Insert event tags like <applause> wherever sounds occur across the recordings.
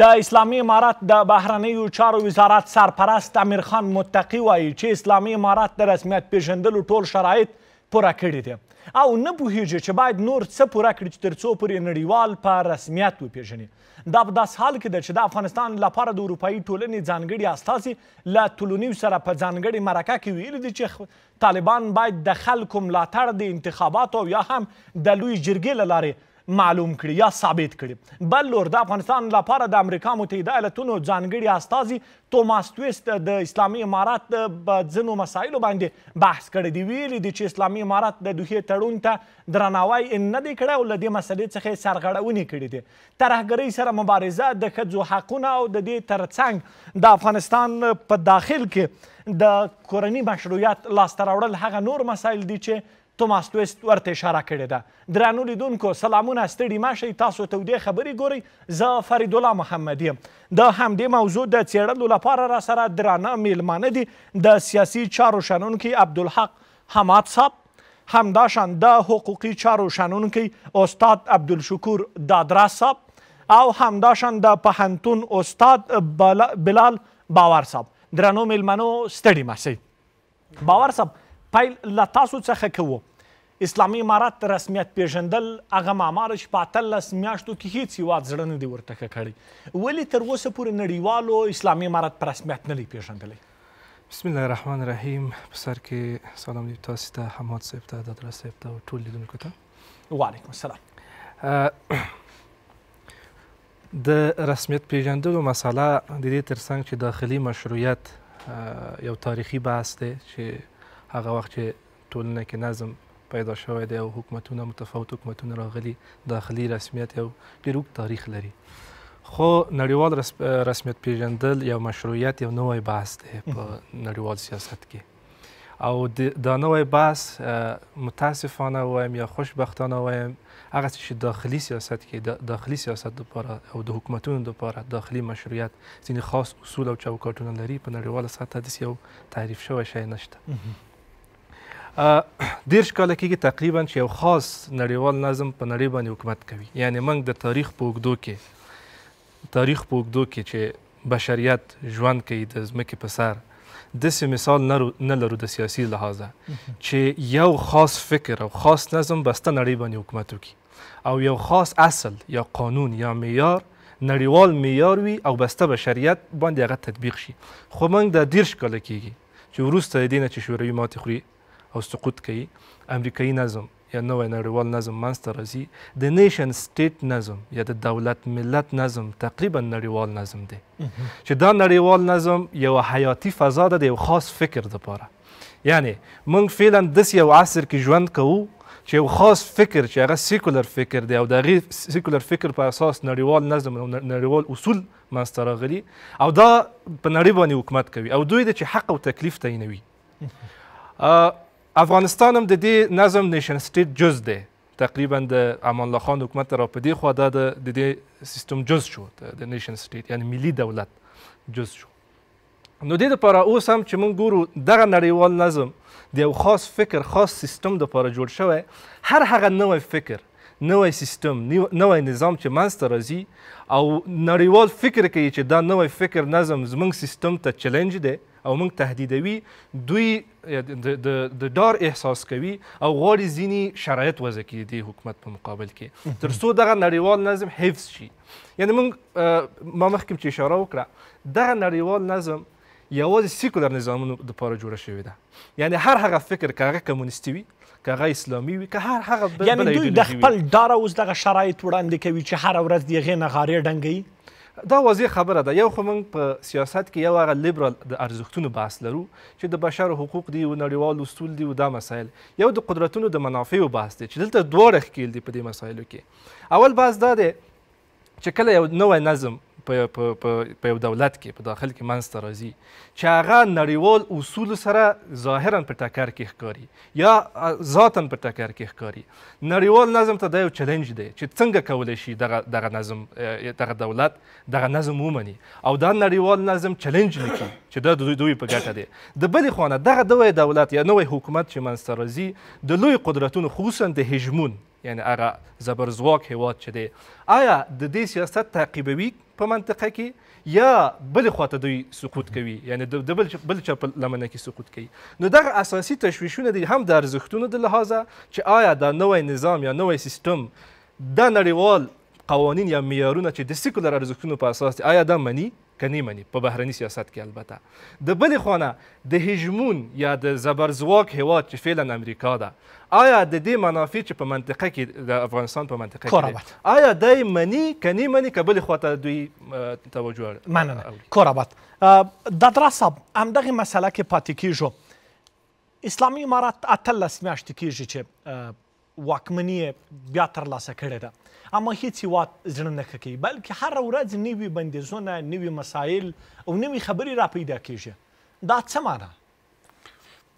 د اسلامي امارات د بهرنیو چارو وزارت سرپرست امیر خان متقی وایي چې اسلامي امارات د رسمیت پیژندلو ټول شرایط پوره کړي دي او نه پوهیږي چې باید نور څه پوره کړي چې تر څو پورې نړیوال په رسمیت وپیژني دا په داسې حال کې ده چې د افغانستان لپاره د اروپایي ټولنې ځانګړي استازي له تولونیو سره په ځانګړې مرکه کې ویلي دي چې طالبان باید د خلکو ملاتړ د انتخاباتو او یا هم د لوی جرګې له لارې معلوم کړي یا ثابت کړي بل لور د افغانستان لپاره د امریکا متحده ایالتونو ځانګړي استازي توماس تویست د اسلامي امارات په ځینو مسایلو باندې بحث کړی دی ویلي دی چې اسلامي امارات د دوحې تړون ته درناوی نه دی کړی او له دې مسلې څخه یې سرغړونې کړې دي ترهګرۍ سره مبارزه د ښځو حقونه او د دې ترڅنګ د افغانستان په داخل کې د کورني مشروعیت لاسته راوړل هغه نور مسایل دي چې توماس لویست ورته اشاره کړې ده درنو لیدونکو سلامونه ستړي مه شئ تاسو تودې خبرې ګورئ زه فریدالله محمد یم د همدې موضوع د څېړلو لپاره راسره درانه میلمانه دي د سیاسي چارو شنونکي عبدالحق حماد صاحب همداشان د حقوقي چارو شنونکي استاد عبدالشکور دادراس صاحب او همداشان د پهنتون استاد بلال باور صاحب درنو میلمنو ستړي مه شئ باور صاحب پیل له تاسو څخه کوو اسلامي امارات رسمیت پیژندل هغه معمار چې په اتلس میاشتو کې هیڅ هیواد زړه نه دی ورته کړی ولې تر اوسه پورې نړیوالو اسلامي امارات په رسمیت نه دی پیژندلی بسم الله الرحمن الرحیم په سر کې سلام دی تاسو ته حماد صاحب ته دادرا صاحب ته ټول لیدونکو ته وعلیکم السلام د رسمیت پیژندلو مسله د دې ترڅنګ چې داخلي مشروعیت یو تاریخي بحث دی چې هغه وخت چې ټولنه کې نظم پیدا شوی دی او حکومتونه متفاوت حکومتونه راغلي داخلي رسمیت او ډېر تاریخ لري خو نړیوال رسمیت پیژندل یو مشروعیت یو نوې بحث دی په نړیوال سیاست کې او دا نوې بحث متاسفانه وایم یا خوشبختانه وایم هغه چې داخلي سیاست کې داخلي سیاست لپاره او د حکومتونو لپاره داخلي مشروعیت ځینې خاص اصول او چوکاټونه لري په نړیوال سطح د یو تعریف شوی شی نشته دیرش کاله کېږي تقریبا چې یو خاص نړیوال نظم په نړۍ باندې حکومت کوي یعنی موږ د تاریخ په اوږدو کې تاریخ په اوږدو کې چې بشریت ژوند کوي د ځمکې په سر داسې مثال نه لرو د سیاسي لحاظه چې یو خاص فکر او خاص نظم بسته نړۍ باندې حکومت وکړي او یو خاص اصل یا قانون یا معیار نړیوال معیار وي او بسته بشریت باندې هغه تطبیق شي خو موږ د دیرش کاله کېږي چې وروسته د دې نه چې شوروي ماتې خوري او سقوط کوي امریکایي نظم یا نوې نړیوال نظم منځته راځي د نیشن سټیټ نظم یا د دولت ملت نظم تقریبا نړیوال نظم دی چې دا نړیوال نظم یو حیاتي فضا ده د یو خاص فکر دپاره یعنی موږ فعلا داسې یو عصر کې ژوند کوو چې یو خاص فکر چې هغه سیکولر فکر دی او د هغې سیکولر فکر په اساس نړیوال نظم او نړیوال اصول منځته راغلي او دا په نړۍ باندې حکومت کوي او دوی د چې حق او تکلیف تعینوي افغانستان هم د دې نظم نیشن سټیټ جز دی تقریبا د امان الله خان حکومت را په دې خوا دا د دې سیستم جز شو د نیشن سټیټ یعنی ملي دولت جز شو نو دې لپاره اوس هم چې موږ ګورو دغه نړیوال نظم د یو خاص فکر خاص سیستم د لپاره جوړ شوی هر هغه نوی فکر نوی سیستم نوی نظام چې منځته راځي او نړیوال فکر کوي چې دا نوی فکر نظم زموږ سیستم ته چلنج دی او موږ تهدیدوي دوی د ډار احساس کوي او غواړي ځینې شرایط وضع کړي د حکومت په مقابل کې تر څو دغه نړیوال نظم حفظ شي یعنی موږ ما مخکې چې اشاره وکړه دغه نړیوال نظم یوازې سیکولر نظامونو دپاره جوړه شوې ده یعنی هر هغه فکر که هغه کمونیستي وي که هغه اسلامي وي که هر هغه یعنی دوی د خپل ډاره اوس دغه شرایط وړاندې کوي چې هره ورځ د هغې نه غارې ډنګوي دا واضح خبره ده یو خو موږ په سیاست کې یو هغه لیبرال د ارزښتونو بحث لرو چې د بشر حقوق دی او نړیوال اصول دی او دا مسایل یو د قدرتونو د منافعو بحث دی چې دلته دواړه ښکیل دي په دې مسایلو کې اول بحث دا دی چې کله یو نوی نظم په په یو دولت کې په داخل کې منځته راځي چې هغه نړیوال اصول سره ظاهرا په ټکر کې ښکاري یا ذاتا په ټکر کې ښکاري نړیوال نظم ته دا یو چیلنج دی چې څنګه کولی شي دغه دغه نظم دغه دولت دغه نظم ومني او دا نړیوال نظم چیلنج لیکي چې دا دوی دوی په ګټه دی د بلې خوا نه دغه دوی دولت یا نوی حکومت چې منځته راځي د لوی قدرتونو خصوصا د هژمون یعنی هغه زبرځواک هیواد چې دی آیا د دې سیاست تعقیبوي په منطقه کې یا بل خواته دوی سقوط کوي یعنی د بل بل چا په لمنه کې سقوط کوي نو دغه اساسي تشویشونه دي هم د ارزښتونو د لحاظه چې آیا دا نوې نظام یا نوې سیستم دا نړیوال قوانین یا معیارونه چې د سیکولر ارزښتونو په اساس دي آیا دا مني کني مني په بهرني سیاست کې البته د بل خونه د هژمون یا د زبرځواک هواد چې فعلا امریکا ده آیا د دې منافع چې په منطقه کې د افغانستان په منطقه کې آیا دای منی کني منی کبل خواته دوی توجه مننه کورابت دادرا صاحب همدغه مسله کې پاتې کیږو اسلامي امارات اتلس میاشتې کیږي چې واکمنی بیا ترلاسه کړې ده اما هیڅ هیواد زړه نه ښه کوي بلکې هره ورځ نوي بندیزونه نوي مسایل او نوي خبرې را پیدا کیږي دا څه معنا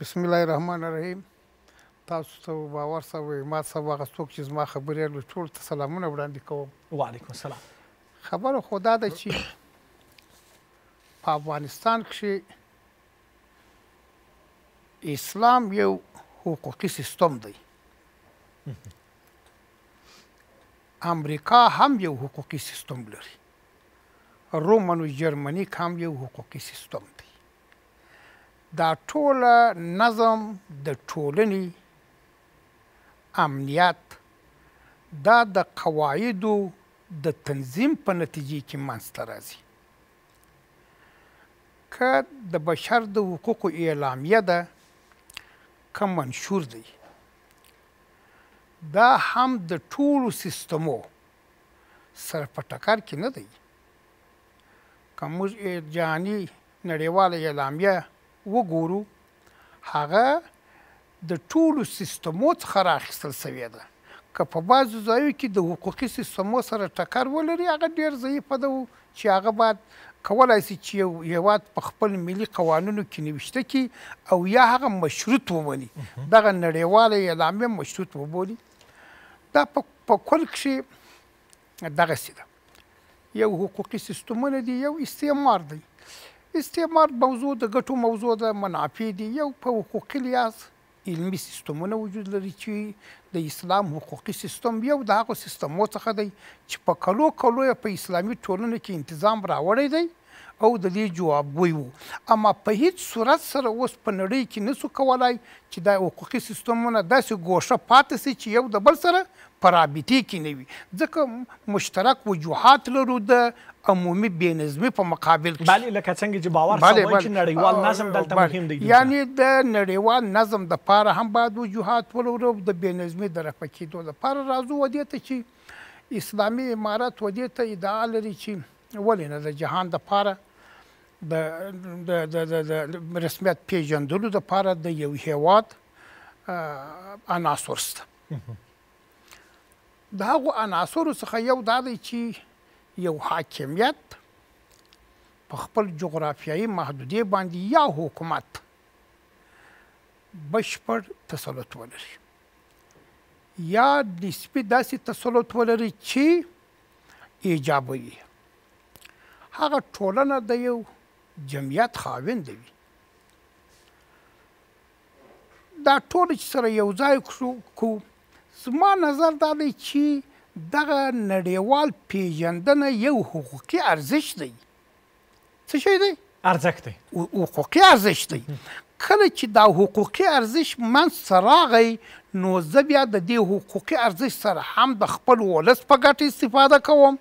بسم الله الرحمن الرحیم تاسو ته باور سوی ما سبا هغه څوک چې زما خبرې لو ټول ته سلامونه وړاندې کوم وعلیکم السلام خبره خدا ده چې په افغانستان کې اسلام یو حقوقي سیستم دی امریکا هم یو حقوقي سیستم لري روم او جرمني هم یو حقوقي سیستم دی دا ټول نظم د ټولنې امنیت دا د قواعدو د تنظیم په نتیجې کې منځته راځي که د بشر د حقوقو اعلامیه ده که منشور دی دا هم د ټولو سیستمو سره په ټکر کې نه دی که موږ جهاني نړیواله اعلامیه وګورو هغه د ټولو سیستمو څخه راخیستل سوې ده که په بعضو ځایو کې د حقوقي سیستمو سره ټکر ولري هغه ډېر ضعیفه ده چې هغه باید کولای سي چې یو هیواد په خپل ملي قوانینو کې نوشته کړي او یا هغه مشروط ومني دغه نړیواله اعلامیه مشروط وبولي دا په کل کښې دغسې ده یو حقوقي سیستمونه دي یو استعمار دی استعمار موضوع د ګټو موضوع ده منافع دي یو په حقوقي لحاظ علمي سیستمونه وجود لري چې د اسلام حقوقي سیستم یو د هغو سیستمو څخه دی چې په کلو کلو په اسلامي ټولنه کې انتظام راوړی دی او د دې جوابوي وو اما په هیڅ صورت سره اوس په نړۍ کې نسو کولای چې دا حقوقي سیستمونه داسې ګوښه پاتې سي چې یو د بل سره په رابطې کې نه وي ځکه مشترک وجوهات لرو د عمومي بې نظمي په مقابل کې بله لکه څنګه چې باور سوی چې نړیوال نظم دلته مهم دی یعنی د نړیوال نظم د پاره هم باید وجوهات ولرو د بې نظمي د رفع کېدو لپاره راځو و دې ته چې اسلامي امارات و دې ته ادعا لري چې ولې نه د جهان د پاره د د د د رسمیت پیژندلو لپاره د یو هیواد عناصر شته د هغو عناصرو څخه یو دا دی چې یو حاکمیت په خپل جغرافیایي محدودیې باندې یا حکومت بشپړ تسلط ولري یا نسبي داسې تسلط ولري چې ایجابوي هغه ټولنه د یو جمعیت خاوند وي دا ټول چې سره یو ځای کو زما نظر دا دی چې دغه نړیوال پیژندنه یو حقوقي ارزښت دی څه شی دی ارزښت دی حقوقي ارزښت دی کله چې دا حقوقي ارزښت من سراغی نو زه بیا د دې حقوقي ارزښت سره هم د خپل ولس په ګټه استفاده کوم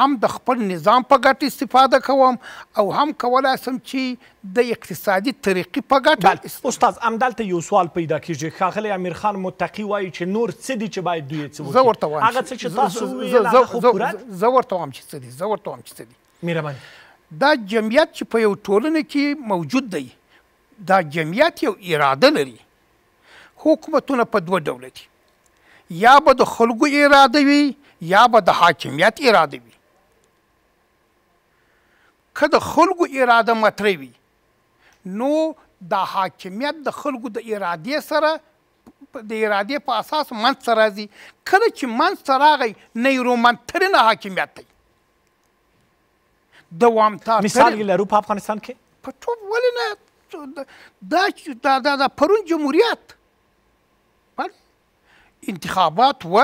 هم د خپل نظام په ګټه استفاده کوم او هم کولای سم چې د اقتصادي طریقې په ګټه استاد همدلته یو سوال پیدا کیږي ښاغلی امیر خان متقي وایي چې نور څه دي چې باید دوی څه وکړي زه ورته وایم هغه څه چې تاسو ویل زه ورته وایم چې څه دي زه ورته وایم چې څه دي مهربان دا جمعیت چې په یو ټولنه کې موجود دی دا جمعیت یو اراده لري حکومتونه په دوه ډوله دي یا به د خلکو اراده وي یا به د حاکمیت اراده وي که د خلکو اراده مطرح وي نو د حاکمیت د خلکو د ارادې سره د ارادې په اساس منځ راځي کله چې منځ راغی نیرومندترینه حاکمیت دی دوامدار مثال یې لرو په افغانستان کې په ټول ولې نه دا دا دا پرون جمهوریت انتخابات و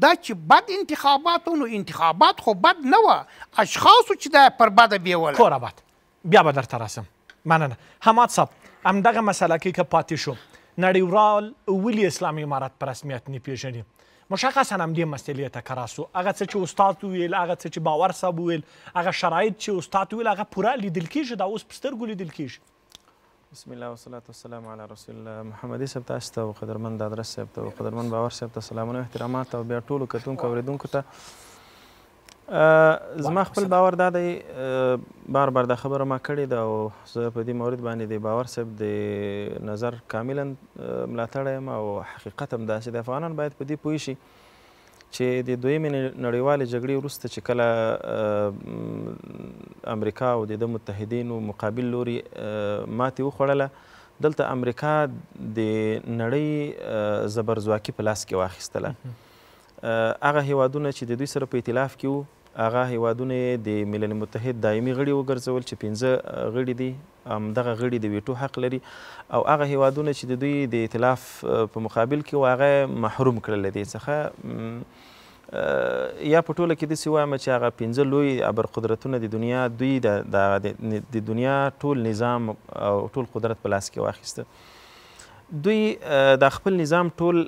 دا چې بد انتخابات نو انتخابات خو بد نه و اشخاصو چې دا پر بده بیول کور آباد بیا به درته راسم مننه حماد صاحب همدغه مسله کې که پاتې شو نړیوال ولې اسلامي امارت په رسمیت نه پیژني مشخصا همدې مسلې ته کراسو هغه څه چې استاد ویل هغه څه چې باور صاحب ویل هغه شرایط چې استاد ویل هغه پوره لیدل کیږي دا اوس په سترګو لیدل کیږي بسم الله والصلاة والسلام على رسول الله محمدي صاحب تاسو ته قدرمن د ادرس صاحب ته قدرمن باور صاحب ته سلامونه او احترامات او بیا ټولو کتونکو اوریدونکو ته زما خپل باور دا دی بار بار دا خبره ما کړې ده او زه په دې مورد باندې د باور صاحب د نظر کاملا ملاتړی یم او حقیقت هم داسې د افغانان باید په دې پوه شي چې د دویمې نړیوالې جګړې وروسته چې کله امریکا او د متحدینو مقابل لوري ماتې وخوړله دلته امریکا د نړۍ زبرځواکي په لاس کې واخیستله هغه هیوادونه چې د دوی سره په اطلاف کې وو هغه هیوادونه د ملل متحد دایمي غړي وګرځول چې پنځه غړي دي دغه غړي د ویټو حق لري او هغه هیوادونه چې د دوی د ائتلاف په مقابل کې واغه محروم کړل دي څخه یا په ټوله کې د سیوایم چې هغه پنځه لوی ابر قدرتونه د دنیا دوی د د دنیا ټول نظام او ټول قدرت په لاس کې واخیسته دوی د خپل نظام ټول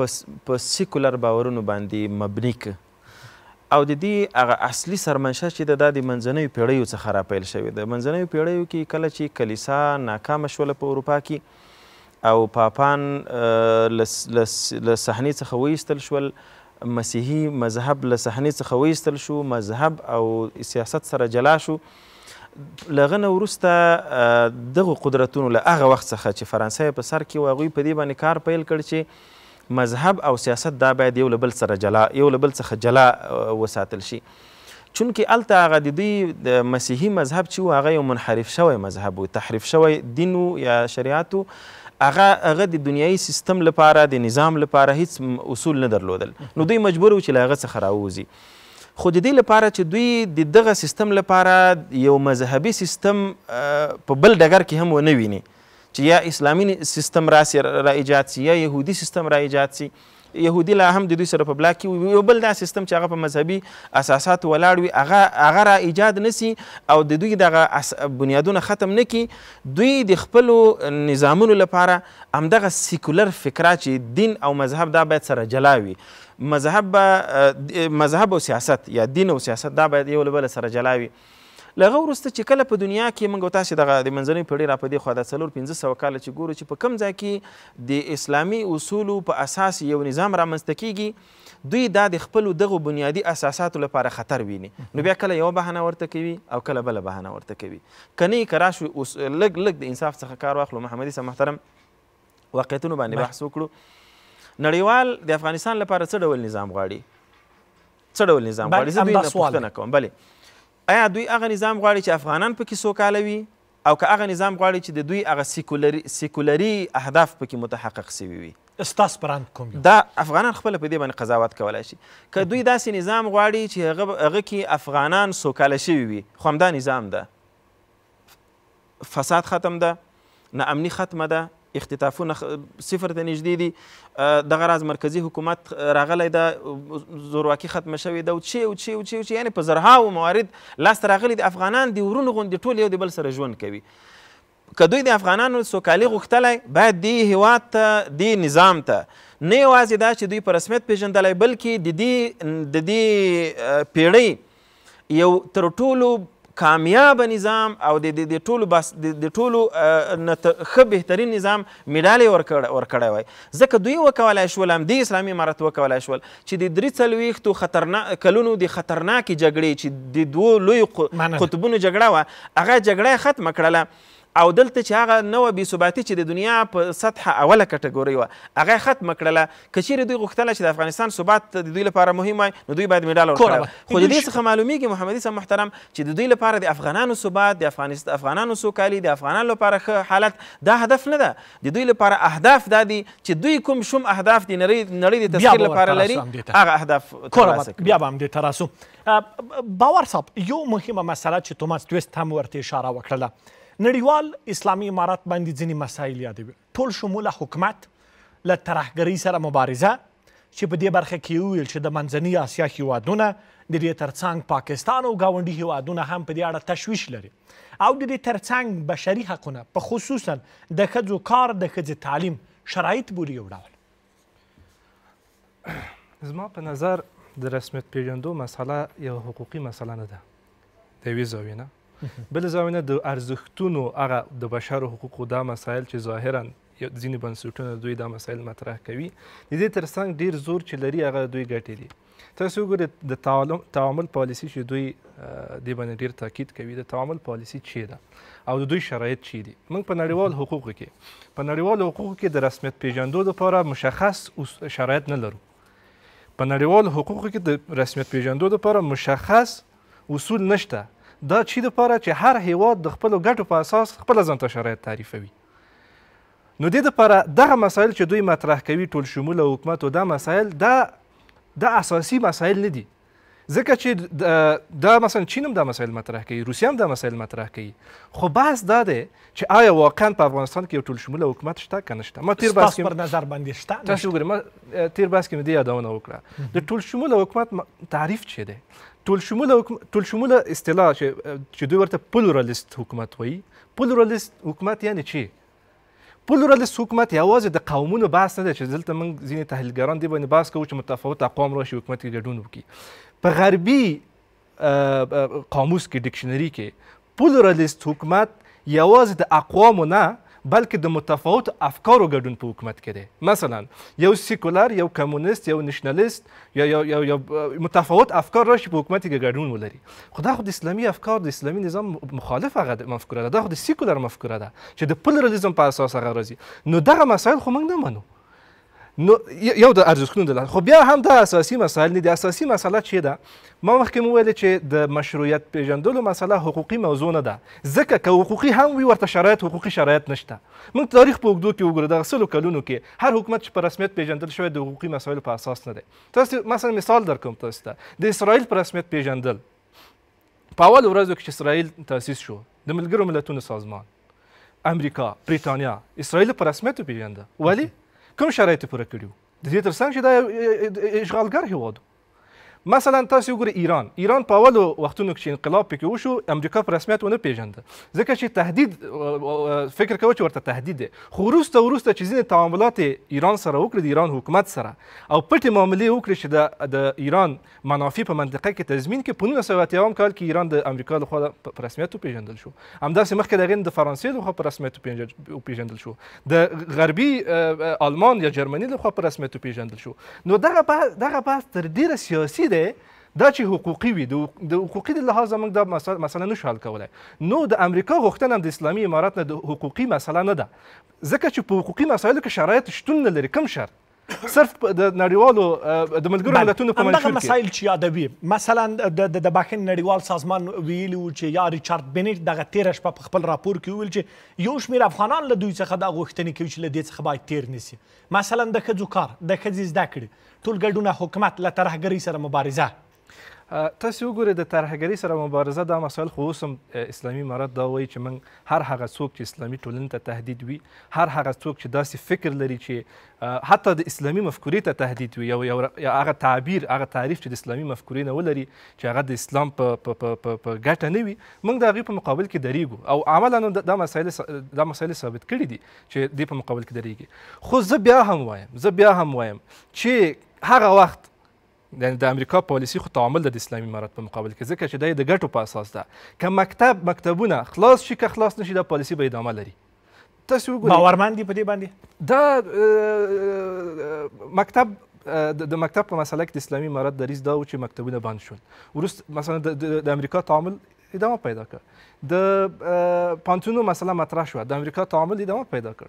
په سیکولر باورونو باندې مبني کړ او د دې هغه اصلي سرمنشه چې ده دا د منځنیو پیړیو څخه راپیل شوې ده منځنیو پیړیو کې کله چې کلیسا ناکامه شوله په اروپا کې او پاپان له صحنې څخه وایستل شول مسیحي مذهب له صحنې څخه وایستل شو مذهب او سیاست سره جلا شو لغه نه وروسته دغه قدرتونو له هغه وخت څخه چې فرانسې په سر کې و هغوی په دې باندې کار پیل کړ چې مذهب او سیاست دا باید یو بل سره جلا یو بل څخه جلا وساتل شي چونکې الته هغه د دوی مسیحي مذهب چې و هغه یو منحرف شوی مذهب و تحریف شوی دین یا شریعت هغه هغه د دنیایي سیستم لپاره د نظام لپاره هیڅ اصول نه درلودل نو دوی مجبور و چې له هغه څخه راووځي خو د دې لپاره چې دوی د دغه سیستم لپاره یو مذهبي سیستم په بل ډګر کې هم ونه ویني چې یا اسلامي سیستم راسي را ایجاد سي یا يهودي سیستم را ایجاد سي يهودي لا هم د دوی سره په بلاک کې یو بل دا سیستم چې هغه په مذهبي اساسات ولاړ وي هغه هغه را ایجاد نسی او د دوی دغه بنیادونه ختم نه کی دوی د خپل نظامونو لپاره همدغه سیکولر فکره چې دین او مذهب دا باید سره جلاوي مذهب مذهب او سیاست یا دین او سیاست دا باید یو بل سره جلاوي لغه ورسته چې کله په دنیا کې موږ تاسو دغه د منځنۍ پیړۍ را پدې خو د څلور 1500 کال چې ګورو چې په کم ځای کې د اسلامي اصولو په اساس یو نظام رامنځته کیږي دوی دا د خپل دغه بنیادی اساساتو لپاره خطر ویني نو بیا کله یو بهانه ورته کوي او کله بل بهانه ورته کوي کني کراش اوس لګ لګ د انصاف څخه کار واخلو محمدي سم محترم واقعیتونو باندې بحث وکړو نړیوال د افغانستان لپاره څه ډول نظام غواړي څه ډول نظام غواړي زه دوی نه پوښتنه کوم بلې آیا دوی هغه نظام غواړي چې افغانان پکې سوکاله وي او که هغه نظام غواړي چې د دوی هغه سیکولري سیکولري اهداف پکې متحقق سوي وي استاس برند کوم دا افغانان خپل په دې باندې قضاوت کولای شي که دوی داسې نظام غواړي چې هغه هغه کې افغانان سوکاله شوي وي خو همدا نظام ده فساد ختم ده ناامني ختمه ده اختطافونه صفر ته نږدې دي دغه راز مرکزي حکومت راغلی ده زورواکي ختمه شوې ده او چی او چی او چی او چی یعنې په زرهاو موارد لاسته راغلي دي افغانان د ورونو غوندې ټول یو د بل سره ژوند کوي که دوی د افغانانو سوکالي غوښتلی باید دې هیواد ته دې نظام ته نه یوازې دا چې دوی په رسمیت پېژندلی بلکې د دې د دې پیړۍ یو تر ټولو کامیاب نظام او د د ټولو بس د ټولو ښه بهترین نظام میډال یې ورکړی وای ځکه دوی وکولای شول همدې اسلامي امارت وکولای شول چې د درې څلوېښتو خطرناک کلونو د خطرناکې جګړې چې د دوو لوی قطبونو جګړه وه هغه جګړه یې ختمه کړله او دلته چې هغه نوه بې ثباتي چې د دنیا په سطحه اوله کټګورۍ وه هغه یې ختمه کړله که چیرې دوی غوښتله چې د افغانستان ثبات د دوی لپاره مهم وای نو دوی باید مډال ورکړه خو د دې څخه معلومیږي محمدي صاحب محترم چې د دوی لپاره د افغانانو ثبات د افغانست افغانانو سوکالي د افغانانو لپاره ښه حالت دا هدف نه ده د دوی لپاره اهداف دا دي چې دوی کوم شوم اهداف د نړۍ د تسخیر لپاره لري هغه اهداف بیا به همدې ته راسو باور صاحب یو مهمه مسله چې توماس تویست هم ورته اشاره وکړله نړیوال اسلامي امارات باندې ځینې مسایل یادوي ټول شموله حکومت له ترهګرۍ سره مبارزه چې په دې برخه کې ویل چې د منځنۍ اسیا هیوادونه د دې ترڅنګ پاکستان او گاونډي هیوادونه هم په دې اړه تشویش لري او د دې ترڅنګ بشري حقونه په خصوصا د ښځو کار د ښځې تعلیم شرایط بولي یو ډول زما په نظر د رسمیت پیژندو مسله یو حقوقي مسله نه ده د یوې زاویې نه <laughs> بل زاوینه د ارزښتونو هغه د بشر حقوقو دا مسایل چې ظاهرا ځینې بنسټونه دوی دا مسایل مطرح کوي د دې ترڅنګ ډیر زور چې لري هغه دوی ګټې دي تاسو وګورئ د تعامل پالیسي چې دوی دې باندې ډیر تاکید کوي د تعامل پالیسي چی ده او د دوی شرایط چی دي موږ په نړیوال حقوقو کې په نړیوال حقوقو کې د رسمیت پیژندو لپاره مشخص شرایط نه لرو په نړیوال حقوقو کې د رسمیت پیژندو لپاره مشخص اصول نشته دا چی دپاره چې هر هیواد د خپلو ګټو په اساس خپله ځانته شرایط تعریفوي نو دې دپاره دغه مسایل چې دوی مطرح کوي ټول شموله حکومت دا مسایل دا دا اساسي مسایل نه دي ځکه چې دا, دا مثلا چین هم دا مسایل مطرح کوي روسیه هم دا مسایل مطرح کوي خو بحث دا دی چې آیا واقعا په افغانستان کې یو ټول شموله حکومت شته که نه شته ما تیر بحث پر نظر باندې شته تاسو وګورئ ما تیر بحث کې مې دې یادونه وکړه د ټول شموله حکومت تعریف چی دی ټول شموله ټول شموله اصطلاح چې دوی ورته پلورالیست حکومت وایي پلورالیست حکومت یعنی چی پلورالیست حکومت یوازې د قومونو بحث نه دی چې دلته موږ ځینې تحلیلګران دې باندې بحث کوو چې متفاوت اقوام راشي حکومت کې ګډون وکړي په غربي قاموس کې ډکشنري کې پلورالیست حکومت یوازې د اقوامو نه بلکې د متفاوت افکارو ګډون په حکومت کې دی مثلا یو سیکولر یو کمونیست یو نشنالیست یا یو یو یو متفاوت افکار راشي په حکومت کې ګډون ولري خو دا خو د اسلامي افکار د اسلامي نظام مخالف هغه مفکوره ده دا خو د سیکولر مفکوره ده چې د پلورالېزم په اساس هغه راځي نو دغه مسایل خو موږ نه منو نو یو د ارزښتونو د خو بیا هم دا اساسي مسایل نه دي اساسي مسله چې ده ما مخکې مو ویل چې د مشروعیت پیژندلو مسله حقوقي موضوع نه ده ځکه که حقوقي هم وي ورته شرایط حقوقي شرایط نشته موږ تاریخ په اوږدو کې وګورو دغه سلو کلونو کې هر حکومت چې په رسمیت پیژندل شوی د حقوقي مسایلو په اساس نه دی تاسو مثلا مثال درکوم تاسو ته د اسرائیل په رسمیت پیژندل په اول ورځو کې چې اسرائیل تاسیس شو د ملګرو ملتونو سازمان امریکا بریتانیا اسرائیل په رسمیت پیژنده ولی کوم شرایط پوره کړیو د دې ترڅنګ چې دا اشغالګر هیواد مثلا تاسو وګورئ ایران ایران په اولو وختونو کې انقلاب پکې وشو امریکا په رسمیت ونه پیژنده ځکه چې تهدید فکر کوي چې ورته تهدید دی خو وروسته وروسته چې ځینې تعاملات ایران سره وکړي د ایران حکومت سره او پټې معاملې وکړي چې د ایران منافع په منطقه کې تضمین کړي په نولس سوه اتیاوم کال کې ایران د امریکا لخوا په رسمیت وپېژندل شو همداسې مخکې د هغې د فرانسې لخوا په رسمیت وپېژندل شو د غربي آلمان یا جرمني لخوا په رسمیت وپېژندل شو نو دغه بحث تر ډېره سیاسي دی دی دا چې حقوقي وي د حقوقي د لحاظ موږ دا مسله نشو حل کولی نو د امریکا غوښتنه د اسلامي امارات نه د حقوقي مسله نه ده ځکه چې په حقوقي مسایلو کې شرایط شتون نه لري کوم شرط صرف د نړیوالو د ملګرو ملتونو په منشور کې مسایل چې یادوي مثلا د د باخن نړیوال سازمان ویلي چې یا ریچارډ بنټ دغه 13 شپه په خپل راپور کې ویل چې یو شمیر افغانان له دوی څخه د غوښتنې کوي چې له دې څخه باید تیر نسی مثلا د خځو کار د خځې زده کړې ټول ګډونه حکومت له ترهګرۍ سره مبارزه تاسو وګورئ د ترهګری سره مبارزه دا مسایل خو اوس هم اسلامي امارات دا وایي چې موږ هر هغه څوک چې اسلامي ټولنې ته تهدید وي هر هغه څوک چې داسې فکر لري چې حتی د اسلامي مفکورې ته تهدید وي یو یا هغه تعبیر هغه تعریف چې د اسلامي مفکورې نه ولري چې هغه د اسلام په ګټه نه وي موږ د هغې په مقابل کې درېږو او عملا دا مسایل دا مسایل ثابت کړي دي چې دې په مقابل کې درېږي خو زه بیا هم وایم زه بیا هم وایم چې هغه وخت یعنی د امریکا پالیسی خو تعامل ده د اسلامي امارت په مقابل کې ځکه چې دا د ګټو په اساس ده که مکتب مکتبونه خلاص شي که خلاص نشي دا پالیسی به ادامه لري تاسو وګورئ باورمند دي په دې باندې دا مکتب د مکتب په مسله کې د اسلامي امارت دریز دا و چې مکتبونه بند شول وروسته مثلا د امریکا تعامل ادامه پیدا کړ د پانتونو مسله مطرح شو د امریکا تعامل ادامه پیدا کړ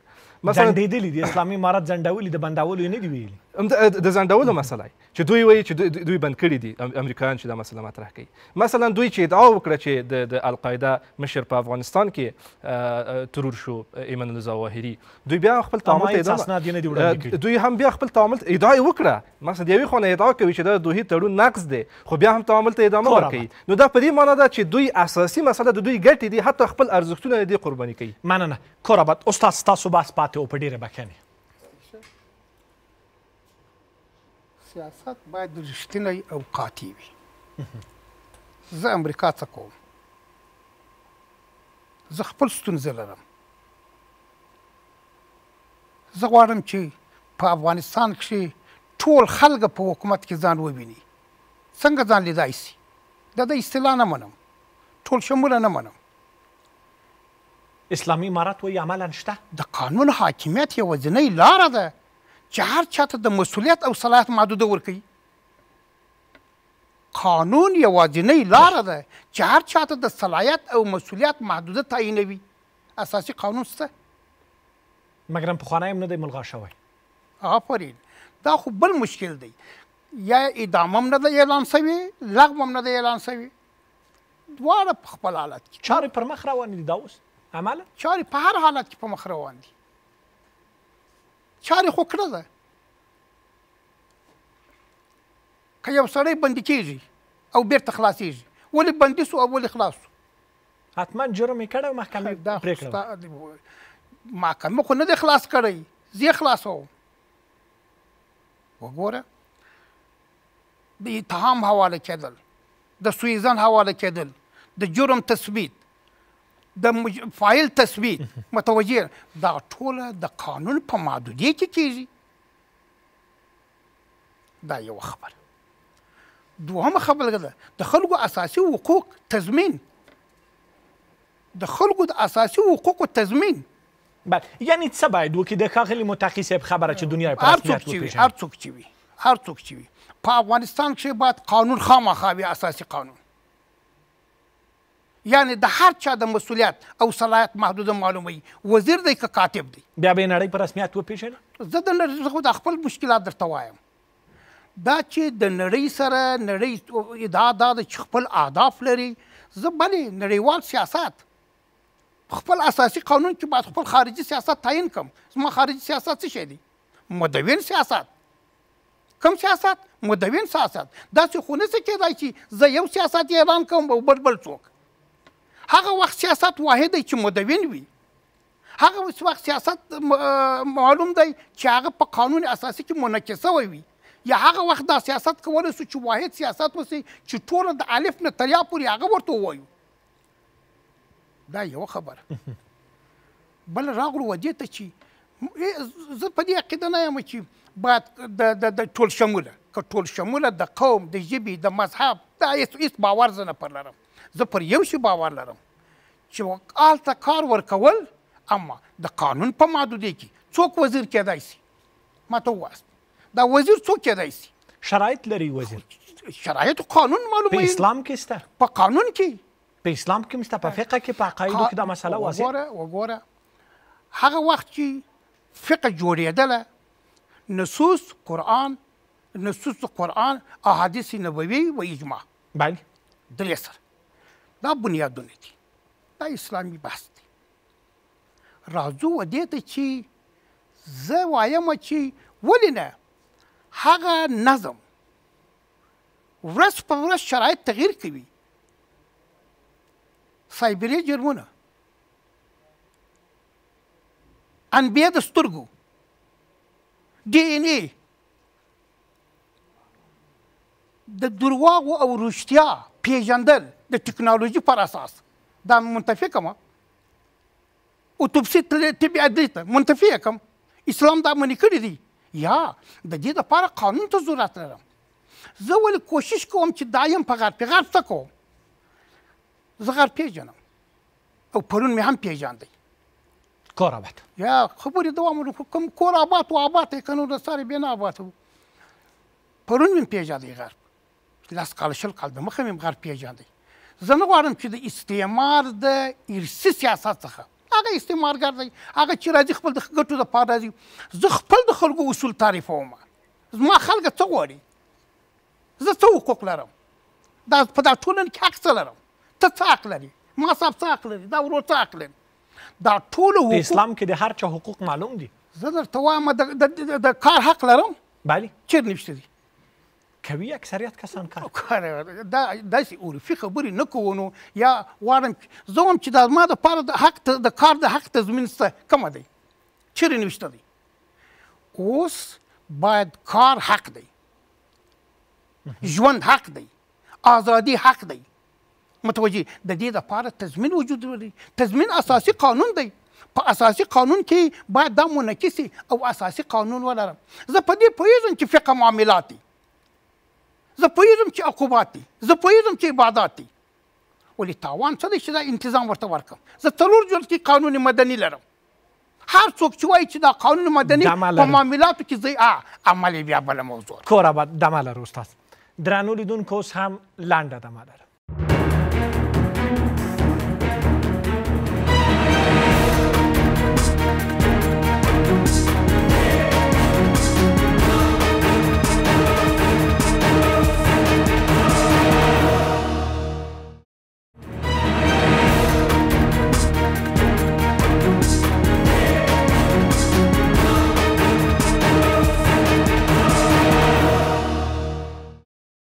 مثلا ځنډېدلې دي اسلامي امارات ځنډولې د بندولو یې نه دي ویلي د ځنډولو مسله چې دوی وایي چې دوی بند کړي دي امریکایان چې دا مسله مطرح کوي مثلا دوی چې ادعا وکړه چې د القاعده مشر په افغانستان کې ترور شو ایمن الظواهري دوی بیا خپل تعامل ادامه دوی هم بیا خپل تعامل ادعا وکړه مثلا یوې خو نه ادعا کوي چې دا دوی تړون نقض دی خو بیا هم تعامل ته ادامه ورکوي نو دا په دې معنی ده چې دوی اساسي مسله د دوی دوی ګټې دي حتی خپل ارزښتونه دې قرباني کوي مننه کورابت استاد ستاسو بحث پاتې او په ډېره بښنې سیاست باید رښتینی او قاطع وي زه امریکا څه کوم زه خپل ستونزې لرم زه غواړم چې په افغانستان کښې ټول خلک په حکومت کې ځان وویني څنګه ځان لیدای سي د ده اصطلاح نه منم ټول شموله نه منم اسلامي امارات وایي عملا شته د قانون حاکمیت یوازینۍ لاره ده چې هر چاته د مسولیت او صلاحیت محدوده ورکوي قانون یوازینۍ لاره ده چې هر چاته د صلاحیت او مسولیت محدوده تعیینوي اساسي قانون شته مګر پخوانی هم نه دی ملغا شوی آفرین دا خو بل مشکل دی یا اعدام هم نه دی اعلان سوی لغو هم نه دی اعلان سوی دواړه په خپل حالت کې چارې پر مخ روانې دي دا اوس عمله چارې په هر حالت کې په مخ روان دي چارې خو کړه ده که یو سړی بندي کېږي او بیرته خلاصېږي ولې بندي سو او ولې خلاص سو حتما جرم یې کړی محکمې پرېکړه محکمه خو نه دی خلاص کړی زه خلاصوم وګوره د اتهام حواله کېدل د سویزن حواله کېدل د جرم تثبیت د فایل تثبیت متوجه دا ټوله د قانون په محدودیه کې کیږي دا یو خبر دوهمه خبره ده د خلکو اساسي حقوق تضمین د خلکو د اساسي حقوقو تضمین بل یعنی څه باید وکړي د ښاغلي متقي صاحب خبره چې دنیا په رسمیت وپېژني هر څوک چې وي هر څوک چې وي په افغانستان کښې باید قانون خامخا وي اساسي قانون یعنی د هر چا د مسولیت او صلاحیت محدود معلومي وزیر دی که کاتب دی بیا به نړۍ په رسمیت وپیژنه زه د نړۍ د خپل مشکلات درته وایم دا چې د نړۍ سره نړۍ ادعا دا د خپل اهداف لري زه بلې نړیوال سیاست خپل اساسي قانون کې باید خپل خارجي سیاست تعین کم زما خارجي سیاست څه شی دی مدون سیاست کم سیاست مدون سیاست داسې خو نه څه کېدای چې زه یو سیاست اعلان کوم او بل بل څوک هغه وخت سیاست واحد دی چې مدون وي هغه اوس وخت سیاست معلوم دی چې هغه په قانون اساسي کې منعکس شوی وي یا هغه وخت دا سیاست کولی سو چې واحد سیاست وسی چې ټوله د الف نه تر یا پورې هغه ورته ووایو دا یو خبره <laughs> بل راغلو ودې ته چې زه په دې عقیده نه یم چې باید د ټول شموله که ټول شموله د قوم د ژبې د مذهب دا هېڅ باور زه نه پر لرم زه پر یو شی باور لرم چې هلته کار ورکول اما د قانون په محدودۍ کې څوک وزیر کېدای سي ما ته ووایاست دا وزیر څوک کېدای سي شرایط لري وزیر شرایط قانون معلومه په اسلام کې شته په قانون کې په اسلام کې مسته په فقه کې په عقایدو کې دا مسله واضح وګوره وګوره هغه وخت چې فقه جوړېدله نصوص قرآن نصوص قرآن احادیث نبوي و اجماع بله دلیل سره دا بنیادونه دي دا اسلامي بحث دی راځو و دې ته چې زه وایم چې ولې نه هغه نظم ورځ په ورځ شرایط تغییر کوي سایبري جرمونه انبیا د سترګو ډي ان اي د درواغو او رښتیا پیژندل د ټکنالوژي پر اساس دا منتفی کوم اتوبسي طبي عدلي ته منتفی کوم اسلام دا منې کړی دی یا د دې لپاره قانون ته ضرورت لرم زه ولې کوشش کوم چې دا یم په غرب غرب ته کوم زه غرب پیژنم او پرون مې هم پیژاندی کور آباد یا خبرې دوام کوم کور آباد و آباد یې که نو د سارې بېنه آباد و پرون مې پیژاندی غرب لس کاله شل کال دمخه مې غر پیژاندی زه نه غواړم چې د استعمار د ارسي سیاست څخه هغه استعمارګر دی هغه چې راځي خپل د ګټو د پاره راځي زه خپل د خلکو اصول تعریفوم زما خلک څه غواړي زه څه حقوق لرم دا په دا ټولنه کې حق څه لرم ته څه حق لري ما صاحب څه حق لري دا ورور څه حق لري دا ټول حقوق اسلام کې د هر چا حقوق معلوم دي زه درته وایم د کار حق لرم بله چیرې نشته دي کوي اکثریت کسان کار کوي دا داسې عرفي خبرې نه کوو نو یا واړم زه وایم چې دا زما د پاره د حق د کار د حق تضمین شته کومه دی چیرې نوشته دی اوس باید کار حق دی ژوند حق دی ازادي حق دی متوجه د دې لپاره تضمین وجود لري تضمین اساسي قانون دی په اساسي قانون کې باید دا منکسي او اساسي قانون ولرم زه په دې پوهیږم چې فقه معاملات دی زه پوهېږم چې عقوبات دي زه پوهېږم چې عبادات دي ولې تاوان څه دی چې دا انتظام ورته ورکړم زه څلور جلد کې قانون مدني لرم هر څوک چې وایي چې دا قانون مدني په معاملاتو کې زی عملي بیا بله موضوع کوره به دمه لرو استاد درنو لیدونکو اوس هم لنډه دمه لرو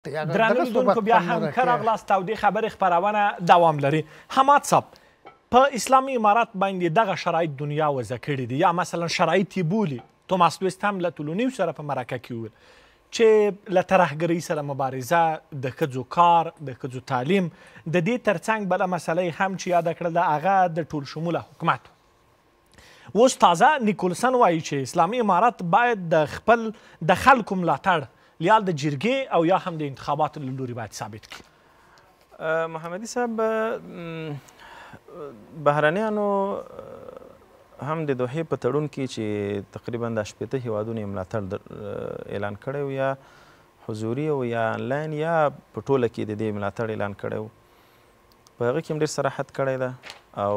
درنو دونکو بیا هم کراغلاست او دې خبرې خپرونه دوام لري حماد صاحب په اسلامي امارات باندې دغه شرایط دنیا وضع کړي دي یا مثلا شرایطی بولی توماس لویس هم له تولونیو سره په مرکه کې وویل چې له ترهګرۍ سره مبارزه د ښځو کار د ښځو تعلیم د دې ترڅنګ بله مسله هم چې یاده کړل ده هغه د ټول شموله حکومت اوس تازه نیکولسن وایي چې اسلامي امارات باید د خپل د خلکو ملاتړ لیال د جرګې او یا هم د انتخاباتو له لوري باید ثابت کړي محمدي صاحب بهرنیانو هم د دوحې په تړون کې چې تقریبا د شپېته هیوادونو یې ملاتړ اعلان کړی یا حضوري او یا انلاین یا په ټوله کې د دې ملاتړ اعلان کړی په هغه کې هم ډېر صراحت کړی ده او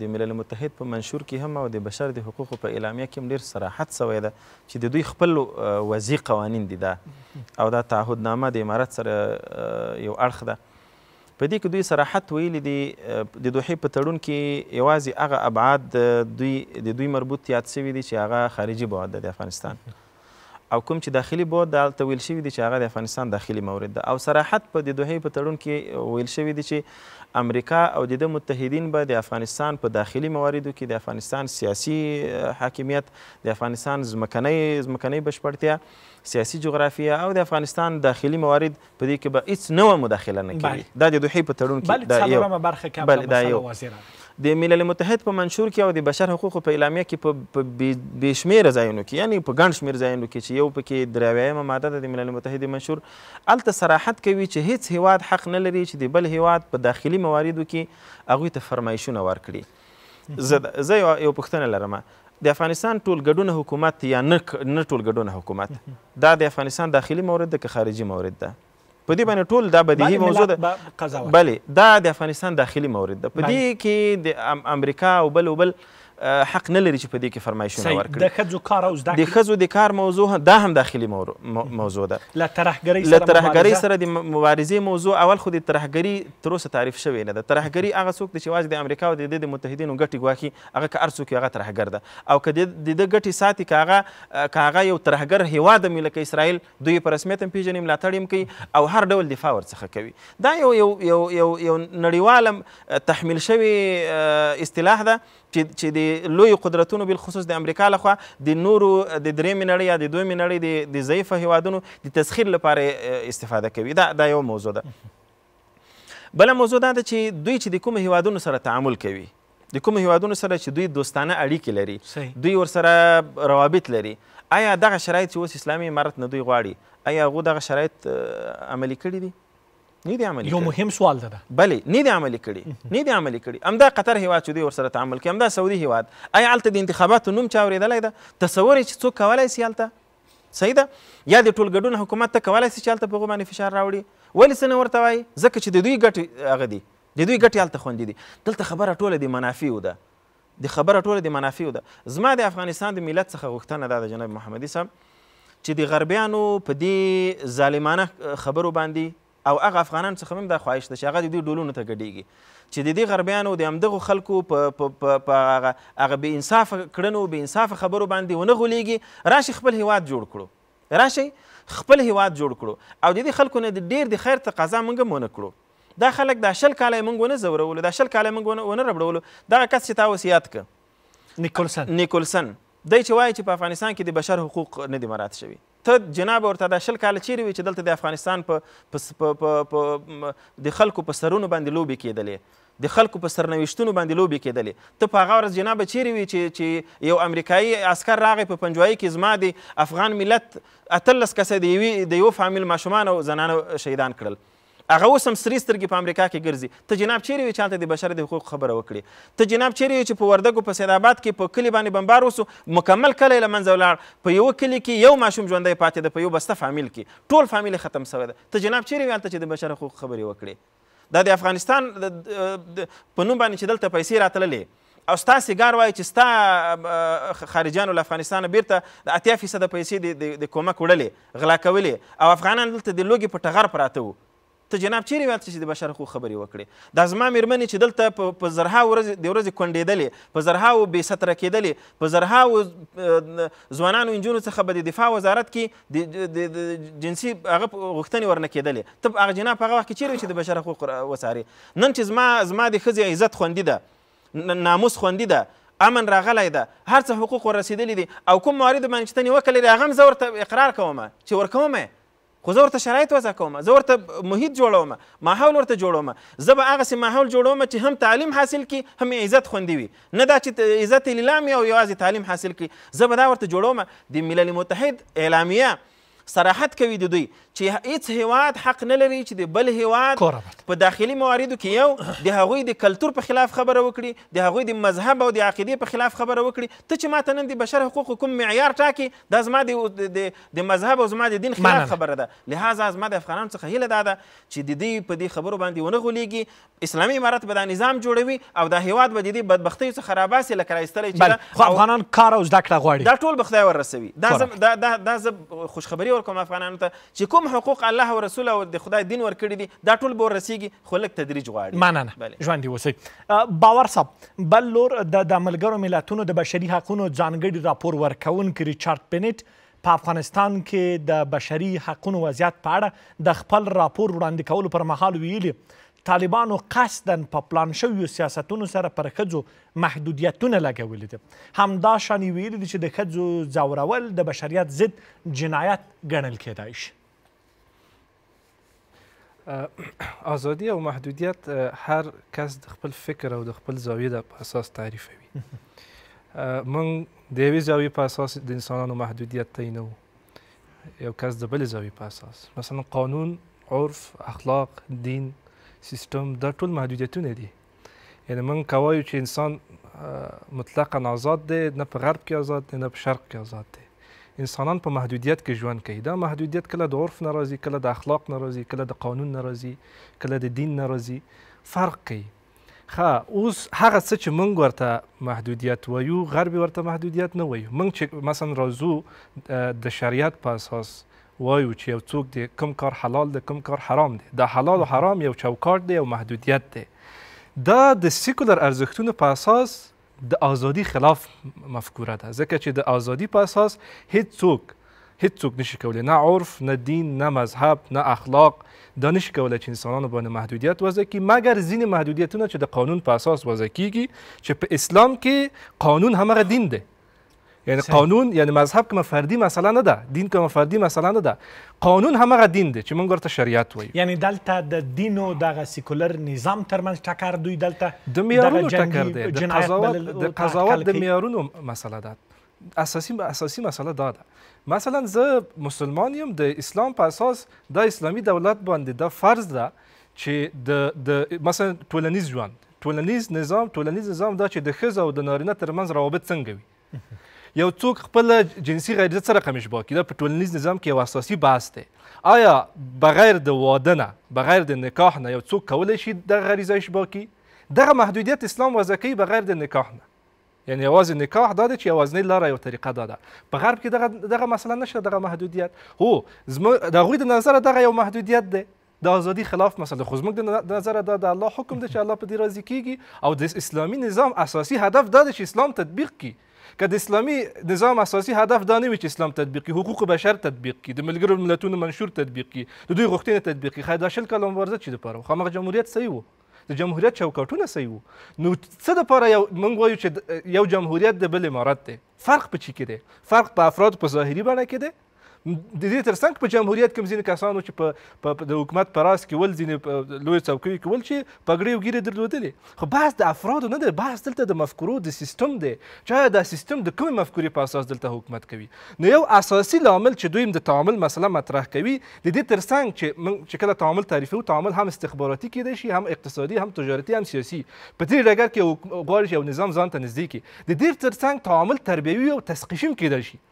د ملل متحد په منشور کې هم او د بشر د حقوقو په اعلامیه کې هم ډېر صراحت سوی ده چې د دوی خپل وضعي قوانین دي دا او دا تعهدنامه د امارت سره یو اړخ ده په دې کې دوی صراحت ویلي دي د دوحې په تړون کې یوازې هغه ابعاد دوی د دوی مربوط یاد سوي دي چې هغه خارجي بواد ده د افغانستان او کوم چې داخلي بواد د هلته ویل شوي دي چې هغه د افغانستان داخلي مورد ده او صراحت په د دوحې په تړون کې ویل شوي دي چې امریکا او د متحدین به د افغانستان په داخلي مواردو کې د افغانستان سیاسي حاکمیت د افغانستان ځمکنۍ ځمکنۍ بشپړتیا سیاسي جغرافیه او د افغانستان داخلي موارد په دې کې به هیڅ نوه مداخله نه کوي دا د دوحې په تړون کې دا یو برخه کې دا یو د ملل متحد په منشور کې او د بشر حقوقو په اعلامیه کې په بې شمیره ځایونو کې یعنی په ګڼ شمېر ځایونو کې چې یو پکې درویمه ماده ده د ملل متحد منشور هلته صراحت کوي چې هیڅ هیواد حق نه لري چې د بل هیواد په داخلي مواردو کې هغوی ته فرمایشونه ورکړي زه زه یو پوښتنه لرم د افغانستان ټول ګډونه حکومت یا نه نه ټول ګډونه حکومت دا د افغانستان داخلي مورد ده که خارجي مورد ده په دې باندې ټول دا بدیهي موضوع ده بله دا د افغانستان داخلي مورد ده په دې کې د امریکا او بل او بل, بل حق نه لري چې په دې کې فرمایشونه ورکړي د ښځو کار او زده د ښځو د کار موضوع دا هم داخلي موضوع ده له ترهګرۍ سره له ترهګرۍ سره د مبارزې موضوع اول خو د ترهګرۍ تر اوسه تعریف شوې نه ده ترهګري هغه څوک دی چې یوازې د امریکا او د د متحدینو ګټې ګواښي هغه که هر څوک هغه ترهګر ده او که د ده ګټې ساتي که هغه که هغه یو ترهګر هیواد هم لکه اسرائیل دوی په رسمیت هم پېژني ملاتړ هم کوي او هر ډول دفاع ورڅخه کوي دا یو یو یو یو نړیوال تحمیل شوی اصطلاح ده چې د لوی قدرتونو بل خصوص د امریکا لخوا د نورو د درېمې نړۍ یا د دویمې نړۍ د ضعیفه هیوادونو د تسخیر لپاره استفاده کوي دا دا یو موضوع ده بله موضوع دا ده چې دوی چې د کومو هیوادونو سره تعامل کوي د کومو هیوادونو سره چې دوی دوستانه اړیکې لري صحیح. دوی ورسره روابط لري آیا دغه شرایط چې اوس اسلامي امارت نه دوی غواړي آیا هغو دغه شرایط عملي کړي دي نه دی عملی یو مهم سوال ده بلې نه دی عملی کړي نه دی عملی کړي همدا قطر هیواد چې دوی ورسره تعامل کوي همدا سعودي هیواد آیا هلته د انتخاباتو نوم چا اورېدلی ده تصور یې چې څوک کولی سي هلته صحیح ده یا د ټول ګډون حکومت ته کولی سي چې هلته په هغو باندې فشار راوړي ولې څه نه ورته وایي ځکه چې د دوی ګټې هغه دي د دوی ګټې هلته خوندي دي دلته خبره ټوله د منافعو ده د خبره ټوله د منافعو ده زما د افغانستان د ملت څخه غوښتنه ده د جناب محمدي صاحب چې د غربیانو په دې ظالمانه خبرو باندې او هغه افغانان څخه هم دا خواهش ده چې هغه د دې ډولونو ته ګډیږي چې د دې غربیانو د همدغو خلکو په هغه هغه بې انصافه کړنو بې انصافه خبرو باندې ونه غولیږي راشي خپل هیواد جوړ کړو راشي خپل هیواد جوړ کړو او د دې خلکو نه د ډیر د خیر تقاضا موږ هم ونه کړو دا خلک دا شل کاله یې موږ ونه ځورولو دا شل کاله موږ ونه ربړولو دغه کس چې تا اوس یاد که نیکولسن نیکولسن دی چې وایي چې په افغانستان کې د بشر حقوق نه دي مراعت شوي ته جناب ورته دا شل کاله چیرې وي چې دلته د افغانستان په د خلکو په سرونو باندې لوبې کېدلې د خلکو په سرنوشتونو باندې لوبې کېدلې ته په هغه ورځ جنابه چیرې وي چې چې یو امریکایي عسکر راغی په پنجوایي کې زما د افغان ملت اتلس کسه د یوې د یو فامیل ماشومان او زنانه شهیدان کړل هغه اوس هم سرې سترګې په امریکا کې ګرځي ته جناب چیرې وې چې هلته د بشر د حقوقو خبره وکړې ته جناب چیرې وې چې په وردګو په سیدآباد کې په کلي باندې بمبار وسو مکمل کلی له منځه ولاړ په یوه کلي کې یو ماشوم ژوندی پاتې ده په یو بسته فامیل کې ټول فامیل ختم سوی ده ته جناب چیرې وې هلته چې د بشر حقوقو خبرې وکړې دا د افغانستان په نوم باندې چې دلته پیسې راتللې او ستا سیګار وایي چې ستا خارجیانو له افغانستانه بیرته د اتیا فیصده پیسې د کومک وړلې غلا کولې او افغانان دلته د لوږې په ټغر پراته وو ته جناب چیرې ویل چې د بشر حقوق خبرې وکړې دا زما میرمنې چې دلته په زرهاو ورځې د ورځې کونډېدلې په زرهاو بې سطره کېدلې په زرهاو ځوانانو نجونو څخه به د دفاع وزارت کې د جنسي هغه غوښتنې ورنه کېدلې ته هغه جناب په هغه وخت کې چیرې چې د بشر حقوق وڅارې نن چې زما زما د ښځې عزت خوندي ده ناموس خوندي ده امن راغلی ده هر څه حقوق ورسېدلي دي او کوم موارد باندې چې ته نیوکه لرې هغه هم زه ورته اقرار کوم چې ورکوم یې خو زه ورته شرایط وضع کوم زه ورته محیط جوړوم ماحول ورته جوړوم زه به هغسې ماحول جوړوم چې هم تعلیم حاصل کړي هم عزت خوندي وي نه دا چې عزت لیلام او یوازې تعلیم حاصل کړي زه به دا ورته جوړوم د ملل متحد اعلامیه صراحت کوي د دوی چې هیڅ هیواد حق نه لري چې د بل هیواد په داخلي مواردو کې یو د هغوی د کلتور په خلاف خبره وکړي د هغوی د مذهب او د عقیدې په خلاف خبره وکړي ته چې ماته نن د بشر حقوقو کوم معیار ټاکي دا زما د مذهب او زما د دین خلاف خبره ده لهذا زما د افغانانو څخه هیله دا ده چې د دوی په دې خبرو باندې ونه غولیږي اسلامي امارت به دا نظام جوړوي او دا هیواد به د دې بدبختیو څخه راباسي لکه راایستلی چې خو افغانان کار او زده کړه غواړي دا ټول به خدای ورسوي دا دا دا زه خوشخبري توجیه ورکوم افغانانو ته چې کوم حقوق الله او رسول او د خدای دین ورکړي دي دا ټول به ورسیږي خو لږ تدریج غواړي مننه ژوندي اوسئ باور صاحب بل لور د ملګرو ملتونو د بشري حقونو ځانګړي راپور ورکوونکي ریچارډ پینټ په افغانستان کې د بشري حقونو وضعیت په اړه د خپل راپور وړاندې کولو پر مهال ویلي طالبانو قصدن په پلان شویو سیاستونو سره پر ښځو محدودیتونه لګولي دي همدا شان یې ویلي دي چې د ښځو ځورول د بشریت ضد جنایت ګڼل کیدای شي آزادي او محدودیت هر کس د خپل فکر او د خپل زاویې د اساس تعریفوي <laughs> موږ د یوې زاویې په اساس د انسانانو محدودیت تعینوو یو کس د بلې زاویې په اساس مثلا قانون عرف اخلاق دین سیستم دا ټول محدودیتونه دي یعنی موږ کوایو چې انسان مطلقا آزاد دی نه په غرب کې آزاد دی نه په شرق کې آزاد دی انسانان په محدودیت کې ژوند کوي دا محدودیت کله د عرف ناراضي کله د اخلاق ناراضي کله د قانون ناراضي کله د دین ناراضي فرق کوي ښه اوس هغه څه چې موږ ورته محدودیت وایو غربي ورته محدودیت نه وایو موږ چې مثلا راځو د شریعت په اساس وایو چې یو څوک دی کوم کار حلال دی کوم کار حرام دی دا حلال او حرام یو چوکاټ دی او محدودیت دی دا د سیکولر ارزښتونو په اساس د ازادي خلاف مفکوره ده ځکه چې د ازادي په اساس هیڅ څوک هیڅ څوک نشي کولای نه عرف نه دین نه مذهب نه اخلاق دا نشي کولای چې انسانانو باندې محدودیت وضع کړي مګر ځینې محدودیتونه چې د قانون په اساس وضع کیږي چې په اسلام کې قانون همغه دین دی یعنی صحیح. قانون یعنی مذهب که فردی مسله نه ده دین که فردی مسله نه ده قانون همغه دین دی چې موږ ورته شریعت وایو یعنی دلته د دین او دغه سیکولر نظام ترمنځ ټکر دوی دلته د معیارونو ټکر دی د قضاوت د قضاوت د معیارونو مسله ده اساسی اساسی مسله دا ده مثلا زه مسلمان یم د اسلام په اساس د اسلامي دولت باندې دا فرض ده چې د د مثلا ټولنیز ژوند ټولنیز نظام ټولنیز نظام دا چې د ښځو او د نارینه ترمنځ روابط څنګه وي یو څوک خپل جنسي غریزه سره کمیش با کیده په ټولنیز نظام کې یو اساسي بحث دی آیا بغیر د واده نه بغیر د نکاح نه یو څوک کولی شي دغه غریزه اشبا کي دغه محدودیت اسلام وضع کوي بغیر د نکاح نه یعنی یوازې نکاح دا دی چې یوازنۍ لاره یو طریقه دا ده په غرب کې دغه دغه مسله نشته دغه محدودیت هو د هغوی د نظره دغه یو محدودیت دی د ازادي خلاف مسله خو زموږ د نظره دا د الله حکم دی چې الله په دې راضي کیږي او د اسلامي نظام اساسي هدف دا دی چې اسلام تطبیق کړي که د اسلامي نظام اساسي هدف دا نه وي چې اسلام تطبیق حقوق بشر تطبیق کړي د ملګرو ملتونو منشور تطبیق کړي د دوی غوښتنې تطبیق کړي خیر دا شل کاله مبارزه چې دپاره خامخ جمهوریت صحیح و د جمهوریت چوکاټونه صحیح وو نو څه دپاره یو موږ وایو چې یو جمهوریت د بل امارت دی فرق په چی کې دی فرق په افرادو په ظاهري بڼه کې دی د دې ترڅنګ په جمهوریت کې ځینې کسانو چې په د حکومت په راس کې ول ځینې لوی څوکۍ کې ول چې پګړۍ او ګیرې درلودلې خو بحث د افرادو نه دی بحث دلته د مفکورو د سیستم دی چې دا سیستم د کومې مفکورې په اساس دلته حکومت کوي نو یو اساسي لامل چې دوی د تعامل مسله مطرح کوي د دې ترڅنګ چې چې کله تعامل تعریفي او تعامل هم استخباراتي کېدای شي هم اقتصادي هم تجارتي هم سیاسي په دې ډګر کې غواړي یو نظام ځان ته نږدې کړي د دې ترڅنګ تعامل تربیوي او تسقیشي هم کېدای شي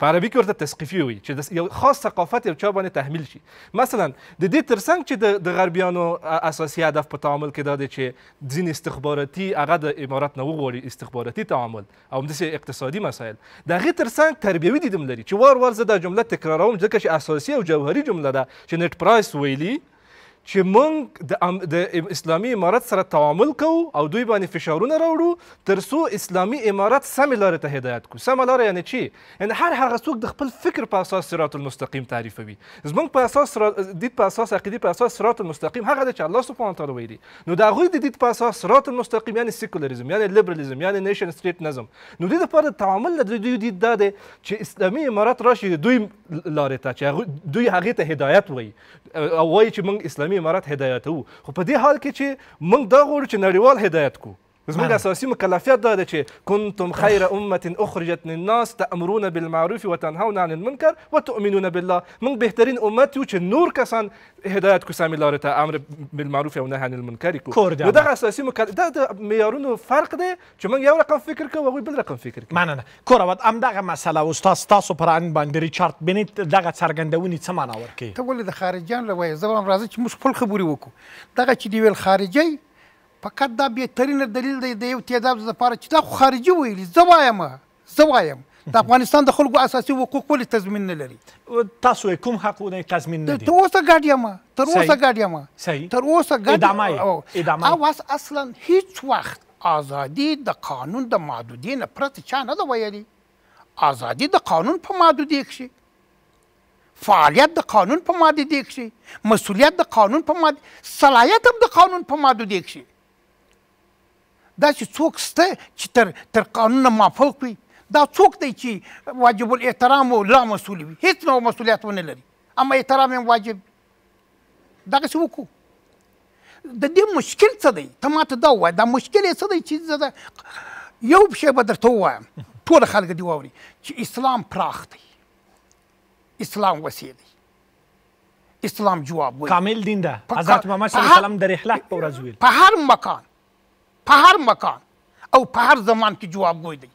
په عربي کې ورته تسقیفي وي چې یو خاص ثقافت یو چا باندې تحمیل شي مثلا د دې ترڅنګ چې د غربیانو اساسي هدف په تعامل کې دا دی چې ځین استخباراتي هغه د امارات نه وغواړي استخباراتي تعامل او همداسې اقتصادي مسایل د هغې ترڅنګ تربیوي دیدم لري چې وار وار زه دا جمله تکراروم ځکه چې اساسي او جوهري جمله ده چې نټ پرایس ویلي چې موږ د د اسلامي امارت سره تعامل کوو او دوی باندې فشارونه راوړو ترڅو اسلامي امارت سمې لارې ته هدایت کړو سمه لاره یعنې چی یعنې هر هغه څوک د خپل فکر په اساس صراط المستقیم تعریفوي زموږ په اساس دید په اساس عقیدې په اساس صراط المستقیم هغه دی چې الله سبحانه وتعالی ویلي نو د هغوی د دید په اساس صراط المستقیم یعنې سیکولریزم یعنې لیبرالیزم یعنې نیشن سټیټ نظم نو دې دپاره تعامل د دوی دید دا دی چې اسلامي امارت راشي دوی لارې ته چې دوی هغې ته هدایت وایي او وایي چې موږ اسلامي امارت هدایتوو خو په دې حال کې چې موږ دا غواړو چې نړیوال هدایت کوو زموږ اساسي مکلفیت دا ده چې کنتم خیر امه اخرجت للناس تامرون بالمعروف وتنهون عن المنکر وتؤمنون بالله موږ بهترین امت یو چې نور کسان هدایت کو سمې لارې ته امر بالمعروف او نهی عن المنکر کو نو دغه اساسي مکل دا د معیارونو فرق دی چې موږ یو رقم فکر کوو هغوی بل رقم فکر کوي مننه کوروت همدغه مسله استاد تاسو پر ان باندې ریچارد بنیت دغه څرګندونې څه معنا ورکوي ته ولې د خارجیان راوایې زه به هم راځه چې موږ خپل خبرې وکړو دغه چې دی ویل خارجی فقط دا بهترینه دلیل دی د یو تعداد لپاره چې دا خو خارجي ویلي زه وایم زه وایم د افغانستان د خلکو اساسي حقوق ولې تضمین نه لري تاسو کوم حق ونه تضمین نه دي تر اوسه ګډ یم تر اوسه ګډ یم تر اوسه ګډ ادامه او اصلا هیڅ وخت ازادي د قانون د محدودین پرته چا نه دی ویلي ازادي د قانون په محدودی کې فعالیت د قانون په ماده دی کې مسولیت د قانون په ماده صلاحیت هم د قانون په ماده دی کې داسې څوک شته چې تر تر قانون نه مافوق وي دا څوک دی چې واجب الاحترام او لا مسؤول وي هیڅ نو مسؤلیت ونه لري اما احترام یې واجب دغسې وکړو د دې مشکل څه دی ته ماته دا ووایه دا مشکل یې څه دی چې زه یو شی به درته ووایم ټول خلک دې واوري چې اسلام پراخ دی اسلام وسیع دی اسلام جواب وایي کامل دین ده حضرت محمد صلی الله علیه وسلم د رحلت په ورځ ویل په هر مکان په هر مکان او په هر زمان کې جوابګوی دی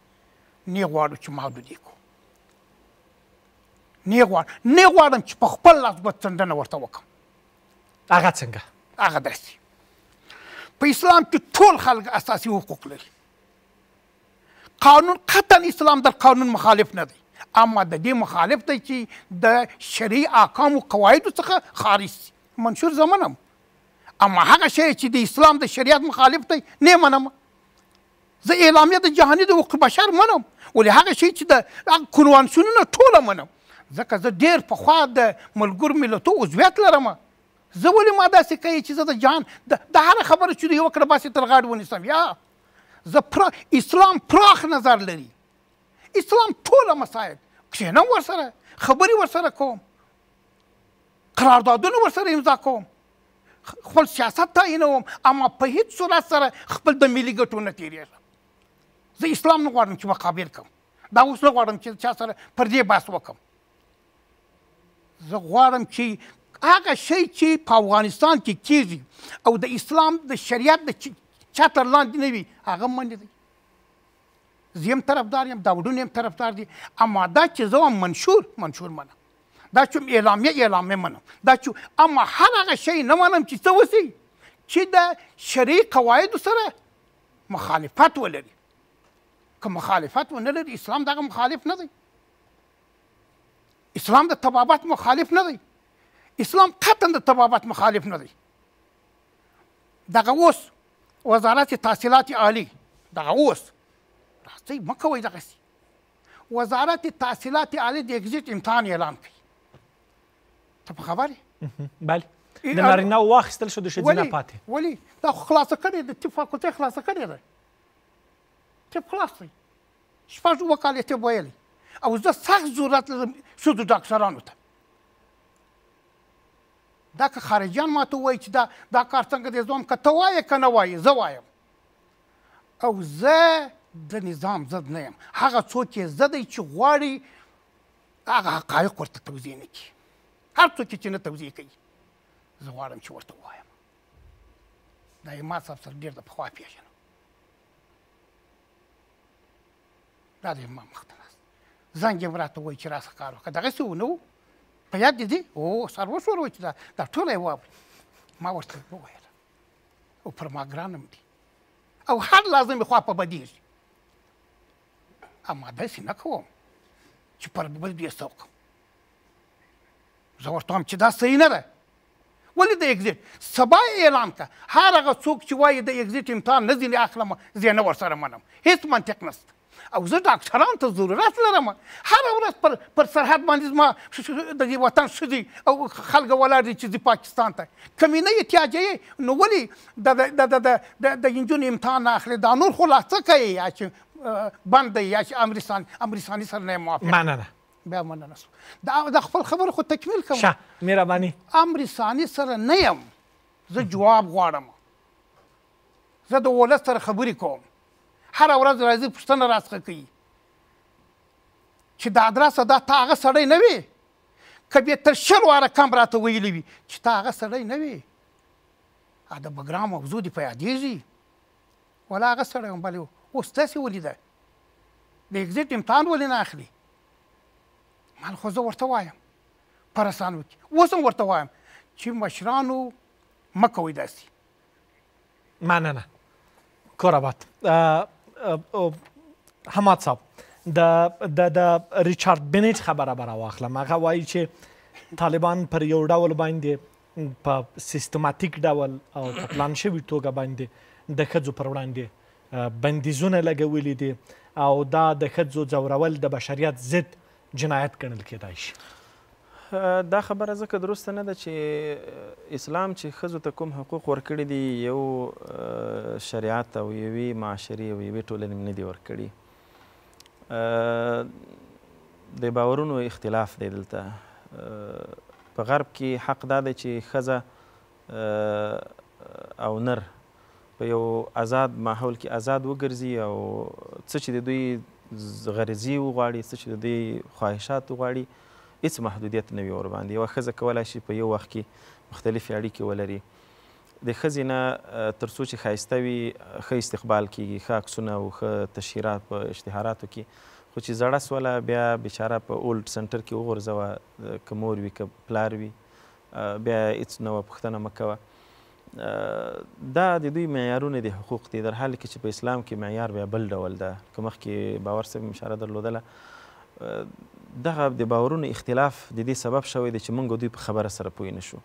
نه غواړو چې محدودې کړو نه غواړم نه غواړم چې په خپل لاس به څنډنه ورته وکړم هغه څنګه هغه داسې په اسلام کې ټول خلک اساسي حقوق لري قانون قطعا اسلام د قانون مخالف نه دی اما د دې مخالف دی چې د شرعي احکامو قواعدو څخه خارج منشور زمنم اما هغه شی چې د اسلام د شریعت مخالف دی نه منم زه اعلامیه د جهاني د حقوق بشر منم ولې هغه شی چې د کنوانسیونونه ټوله منم ځکه زه ډېر پخوا د ملګرو ملتو عضویت لرم زه ولې ما داسې کوي چې زه د جهان د هره خبره چې دوی وکړه باسې تر غاړې ونیسم یا زه پرا اسلام پراخ نظر لري اسلام ټوله مسایل کښېنم ورسره خبرې ورسره کوم قراردادونه ورسره امضا کوم خپل سیاست تعینوم اما په هیڅ صورت سره خپل د ملي ګټو نه تیریږم زه اسلام نه غواړم چې مقابل کوم دا اوس نه غواړم چې چا سره پر دې بحث وکم زه غواړم چې هغه شی چې په افغانستان کې کیږي او د اسلام د شریعت د چتر لاندې نه وي هغه منډې دی زیم طرفدار یم داودون یم طرفدار دي اما دا چې زه منشور منشور منم دا چې اعلامیه اعلامیه منم دا چې اما هر هغه شی نه منم چې څه وسی چې د شرعي قواعدو سره مخالفت ولري که مخالفت ونه لري اسلام دغه مخالف نه دی اسلام د طبابت مخالف نه دی اسلام قطعا د طبابت مخالف نه دی دغه اوس وزارت تحصیلات عالی دغه اوس راستئ مه کوئ دغسې وزارت تحصیلات عالی د اګزیټ امتحان اعلان کړي ته په خبر یې بله د نارینه واخیستل شو د ښځینه پاتې ولې دا خو خلاصه کړې د ټیپ فاکلټۍ خلاصه کړې ده ټیپ خلاص دی شپږ اوه کاله ټیپ ویلی او زه سخت ضرورت لرم ښځو ډاکټرانو ته دا که خارجیان ما ته وایي چې دا دا کار څنګه دی زوم که ته وایې که نه وایې زه وایم او زه د نظام ضد نه یم هغه څوک یې زه دی چې غواړي هغه حقایق ورته توضیح نه کړي هر څوک چې نه توضیح کوي زه غواړم چې ورته ووایم دا یې ما صاحب سره ډېر د پخوا پېژنم دا د امام مخته ناست زنګ یې راته وایي چې راسه کار وکړه دغسې ونه و په یاد دې دی او سر وښوروه چې دا دا ټوله یې واوري ما ورته وویل او پر ما ګرانم دي او هر لازم خوا په بدیږي اما داسې نه کوم چې پر بل بې څه وکړم زه ورته وایم چې دا صحیح نه ده ولې د اگزیټ سبا اعلان کړه هر هغه څوک چې وایي د اگزیټ امتحان نه ځینې اخلم زه نه ورسره منم هیڅ منطق نشته او زه ډاکټرانو ته ضرورت لرم هره ورځ پر پر سرحد باندې زما د وطن ښځې او خلک ولاړ دي چې پاکستان ته کمینه احتیاج یې نو ولې د د د د د د انجونو امتحان نه اخلي دا نور خو لا څه کوي یا چې بند یا چې امریسان امریساني سره نه موافق نه نه بیا مننه سو دا د خپل خبره خو تکمیل کوم شه مهرباني امر ثاني سره نه یم زه جواب غواړم زه د ولس سره خبرې کوم هر ورځ راځي پښتنه راڅخه کوي چې دا ادرسه دا تا هغه سړی نه وي کبه تر شر واره کم راته ویلی وي چې تا هغه سړی نه وي ا د بګرام موضوع دی په یادېږي ولا هغه سړی هم بل اوس تاسو ولیدل د اگزیټ امتحان ولې نه اخلي مال خو زه ورته وایم په رسانو کې اوس هم ورته وایم چې مشرانو مه کوئ داسې مننه کور آباد حماد صاحب د د د ریچارډ بنټ خبره به راواخلم هغه وایي چې طالبان پر یو ډول باندې په سیستماتیک ډول او په پلان شوي توګه باندې د ښځو پر وړاندې بندیزونه لګولي دي او دا د ښځو ځورول د بشریت ضد جنایت ګڼل کېدای شي دا خبره ځکه درسته نه ده چې اسلام چې ښځو ته کوم حقوق ورکړي دي یو شریعت او یوې معاشرې او یوې ټولنې نه دي ورکړي د باورونو اختلاف دی دلته په غرب کې حق دا دی چې ښځه او نر په یو آزاد ماحول کې آزاد وګرځي او څه چې د دوی غرضي وغواړي څه چې د دې خواهشات وغواړي هیڅ محدودیت نه وي ورباندې یوه ښځه کولی شي په یو وخت کې مختلفې اړیکې ولري د ښځې نه تر څو چې ښایسته وي ښه استقبال کېږي ښه عکسونه او ښه تشهیرات په اشتهاراتو کې خو چې زړه سوله بیا بیچاره په اولډ سنټر کې وغورځوه که مور وي که پلار وي بیا هیڅ نوه پوښتنه مه کوه دا د دوی معیارونه دي حقوق دي در حال کې چې په اسلام کې معیار بیا بل ډول ده که مخکې باور صاحب اشاره درلودله دغه د باورونو اختلاف د دې سبب شوی دی چې موږ دوی په خبره سره پوه نه شو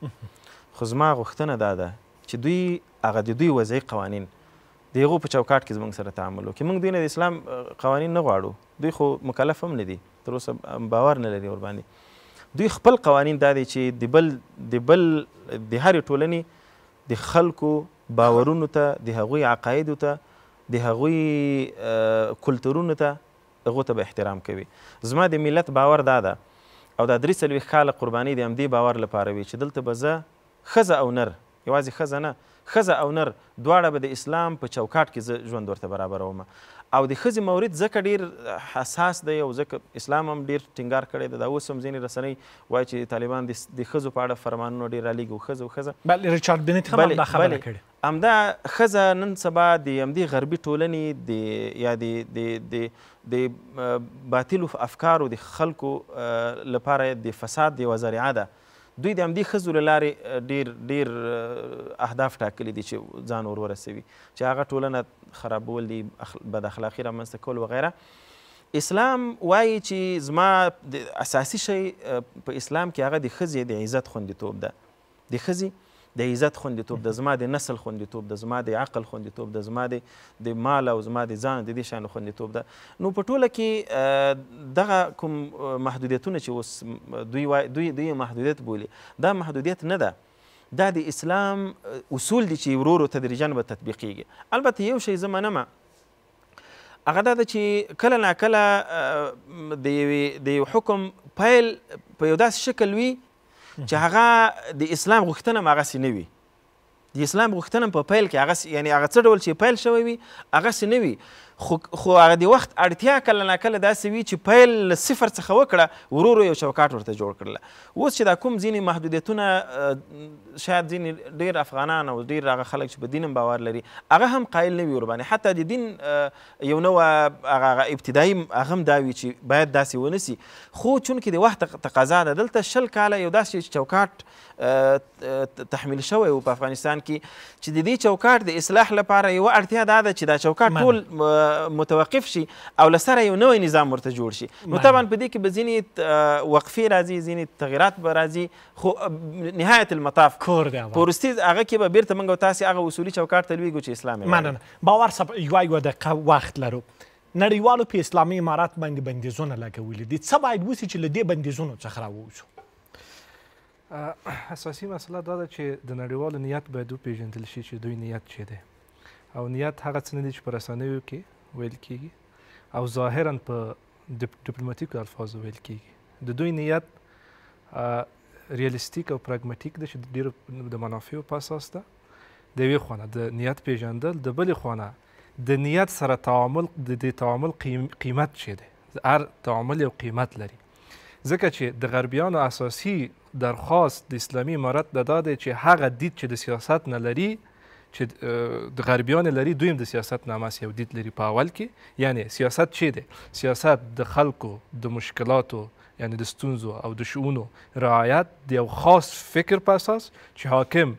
خو زما غوښتنه دا ده چې دوی هغه د دوی وضعي قوانین د هغو په چوکاټ کې زموږ سره تعامل وکړي موږ دوی نه د اسلام قوانین نه غواړو دوی خو مکلف هم نه دي تر اوسه باور نه لري ورباندې دوی خپل قوانین دا دي چې د بل د بل د هرې ټولنې د خلکو باورونو ته د هغوی عقایدو ته د هغوی کلتورونو ته هغو ته به احترام کوي زما د ملت باور دا ده او دا درې څلوېښت کاله قرباني د همدې باور لپاره وي چې دلته به زه ښځه او نر یوازې ښځه نه ښځه او نر دواړه به د اسلام په چوکاټ کې زه ژوند ورته برابروم او د ښځې مورد ځکه ډیر حساس دی او ځکه اسلام هم ډیر ټینګار کړی دی دا اوس هم ځینې رسنۍ وایي چې طالبان د ښځو په اړه فرمانونه ډیر رالیږي ښځه او ښځه بله ریچارډ بنت هم دا خبره کړې همدا ښځه نن سبا د همدې غربي ټولنې د یا د د د د باطلو افکارو د خلکو لپاره د فساد یوه ذریعه ده دوی د همدې ښځو له لارې ډېر ډېر اهداف ټاکلي دي چې ځان ور ورسوي چې هغه ټولنه خرابول دي بد اخلاقي رامنځته کول وغیره اسلام وایي چې زما اساسي شی په اسلام کې هغه د ښځې د عزت خوندیتوب ده د ښځې د عزت خوندیتوب د زما د نسل خوندیتوب د زما د عقل خوندیتوب د زما د د مال او زما د ځان د دې شیانو خوندیتوب ده نو په ټوله کې دغه کوم محدودیتونه چې اوس دوی دوی دوی محدودیت بولي دا محدودیت نه ده دا د اسلام اصول دي چې ورو ورو تدریجا به تطبیقیږي البته یو شی زه منمه هغه دا ده چې کله ناکله د یو حکم پیل په یو داسې شکل وي چې هغه د اسلام غوښتنه هغسې نه وي د اسلام غوښتنه په پیل کې هغه یعنی هغه څه ډول چې پیل شوی وي هغسې نه وي خو خو هغه د وخت اړتیا کله ناکله داسې وي چې پیل صفر څخه وکړه ورو یو چوکاټ ورته جوړ کړله اوس چې دا کوم ځینې محدودیتونه شاید ځینې ډېر افغانان او ډېر هغه خلک چې په دین باور لري هغه هم قایل نه وي ورباندې حتی د دین یو نوه هغه ابتدایي هغه هم دا وي چې باید داسې ونسي خو چونکې د وخت تقاضا ده دلته شل کاله یو داسې چوکاټ تحمیل شوی و په افغانستان کې چې د دې چوکاټ د اصلاح لپاره یوه اړتیا دا ده چې دا چوکاټ ټول متوقف شي او لسره یو نوې نظام ورته جوړ شي نو طبعا په دې کې به ځینې وقفې راځي ځینې تغیرات به راځي خو نهایت المطاف کور دی پورستی هغه کې به بیرته موږ تاسې هغه اصولي چوکاټ ته لویږو چې اسلامي مننه باور سب یو یو دقیقه وخت لرو نړیوالو په اسلامي امارات باندې بندیزونه لګولي دي څه باید وسي چې له دې بندیزونو څخه راووځو اساسي مسله دا ده چې د نړیوالو نیت باید وپېژندل شي چې دوی نیت چی دی او نیت هغه څه نه دي چې په رسنیو کې ویل کیږي او ظاهرا په ډیپلوماټیکو الفاظو ویل کیږي د دوی نیت ریالستیک او پراګماتیک دی چې ډېر د منافعو په اساس ده د یوې خوا نه د نیت پیژندل د بلې خوا نه د نیت سره تعامل د دې تعامل قیمت چې دی هر تعامل یو قیمت لري ځکه چې د غربیانو اساسي درخواست د اسلامي امارت د دا دی چې هغه دید چې د سیاست نه لري چې د غربیان لري دویم د سیاست ناماس یو دید لري په اول کې یعنی سیاست چی دی سیاست د خلکو د مشکلاتو یعنی د ستونزو او د شؤونو رعایت د یو خاص فکر په اساس چې حاکم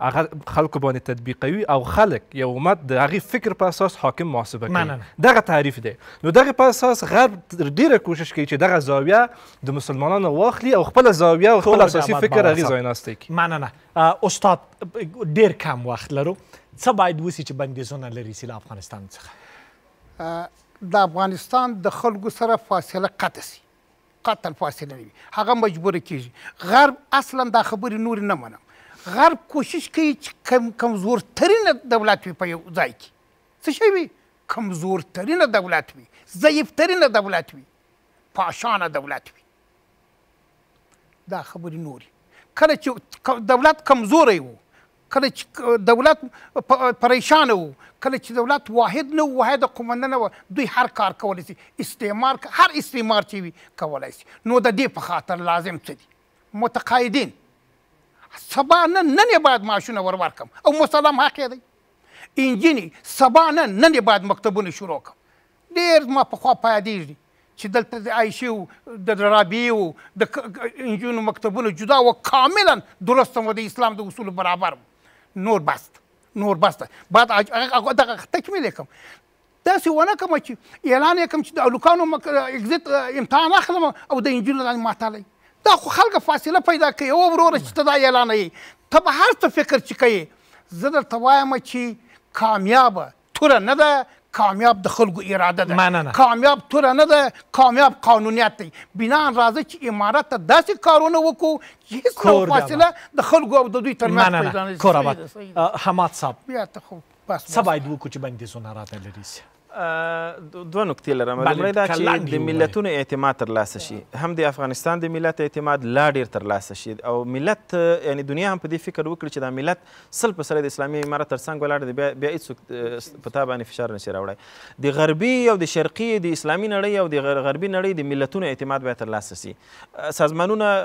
هغه خلکو باندې تطبیقوي او خلک یو امت د هغې فکر په اساس حاکم محاسبه کوي دغه تعریف دی نو دغه په اساس غرب ډیره کوشش کوي چې دغه زاویه د مسلمانانو واخلي او خپله زاویه او خپل اساسي فکر هغې ځایناستی کړي مننه استاد ډیر کم وخت لرو څه باید وسي چې بندیزونه لرې سي له افغانستان څخه د افغانستان د خلکو سره فاصله قطع سي قطع فاصله نه وي هغه مجبوره کیږي غرب اصلا دا خبرې نورې نه منم غرب کوشش کوي چې کم کمزورترینه دولت وي په یو ځای کې څه شی وي کمزورترینه دولت وي ضعیفترینه دولت وي پاشانه دولت وي دا خبرې نورې کله چې دولت کمزوری و کله چې دولت پریشانه و کله چې دولت واحد نه و واحد قومنده نه و دوی هر کار کولی سي استعمار هر استعمار چې وي کولی سي نو د دې په خاطر لازم څه دي متقاعدین سبا نه نن یې باید معاشونه ور ورکم او مسلم حق یې دی انجینې سبا نه نن یې باید مکتبونه شروع کړم ډېر ما پخوا په یادېږي چې دلته د عایشې و د رابعې و د انجونو مکتبونه جدا و کاملا درست و د اسلام د اصولو برابر نور بست نور بست بعد دغه تکمیل کم داسې ونه کوم چې اعلان یې کوم چې د الوکانو اگزیت امتحان اخلم او د انجونو لاندې ماتالی دا خو خلک فاصله پیدا کوي او وروره چې ته دا اعلانوي ته به هر څه فکر چې کوي زه درته وایم چې کامیابه توره نه ده کامیاب د خلکو اراده ده مننه کامیاب توره نه ده کامیاب قانونیت دی بنا راځي چې امارت ته داسې کارونه وکړو چې هیڅ فاصله د خلکو او د دوی ترمنځ پیدا نه کور حماد صاحب بیا ته خو بس څه باید وکړو چې بندیزونه راته لرې سي دوه نکتې لرم لومړی دا چې د ملتونو اعتماد ترلاسه شي هم د افغانستان د ملت اعتماد لا ډېر ترلاسه شي او ملت یعنی دنیا هم په دې فکر وکړي چې دا ملت سل په سره د اسلامي عمارت تر څنګ ولاړ دی بیا هېڅوک په تا باندې فشار نشي راوړی د غربي او د شرقي د اسلامي نړۍ او د غربي نړۍ د ملتونو اعتماد باید ترلاسه شي سازمانونه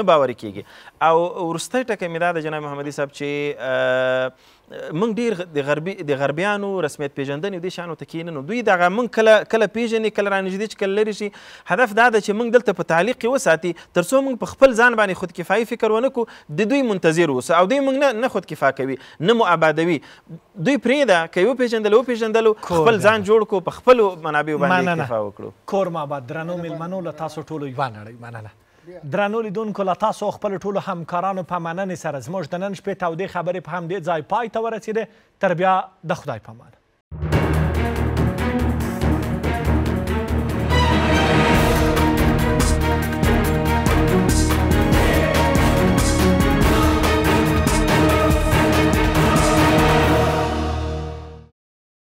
نه باوري کیږي او وروستی ټکی مې دا د جناب محمدي صاحب چې موږ ډیر د غربي د غربیانو رسمیت پیژندنې دې شانو ته کیننو دوی دغه موږ کله کله پیژنې کله رانږدې چې کله لرې شي هدف دا ده چې موږ دلته په تعلیق کې وساتي تر څو موږ په خپل ځان باندې خود کفایي فکر ونه کو د دوی منتظر اوسه او دوی موږ نه نه خود کفا کوي نه مو آبادوي دوی پرېږده که یو پیژندل وپیژندلو خپل ځان جوړ کو په خپلو منابعو باندې کفا وکړو کور ما آباد درنو میلمنو له تاسو ټولو یوه نړۍ مننه درنو لیدونکو له تاسو خپل ټولو همکارانو په مننې سره زموږ د نن شپې تودې خبرې په همدې ځای پای ته ورسېدې تر بیا د خدای په امان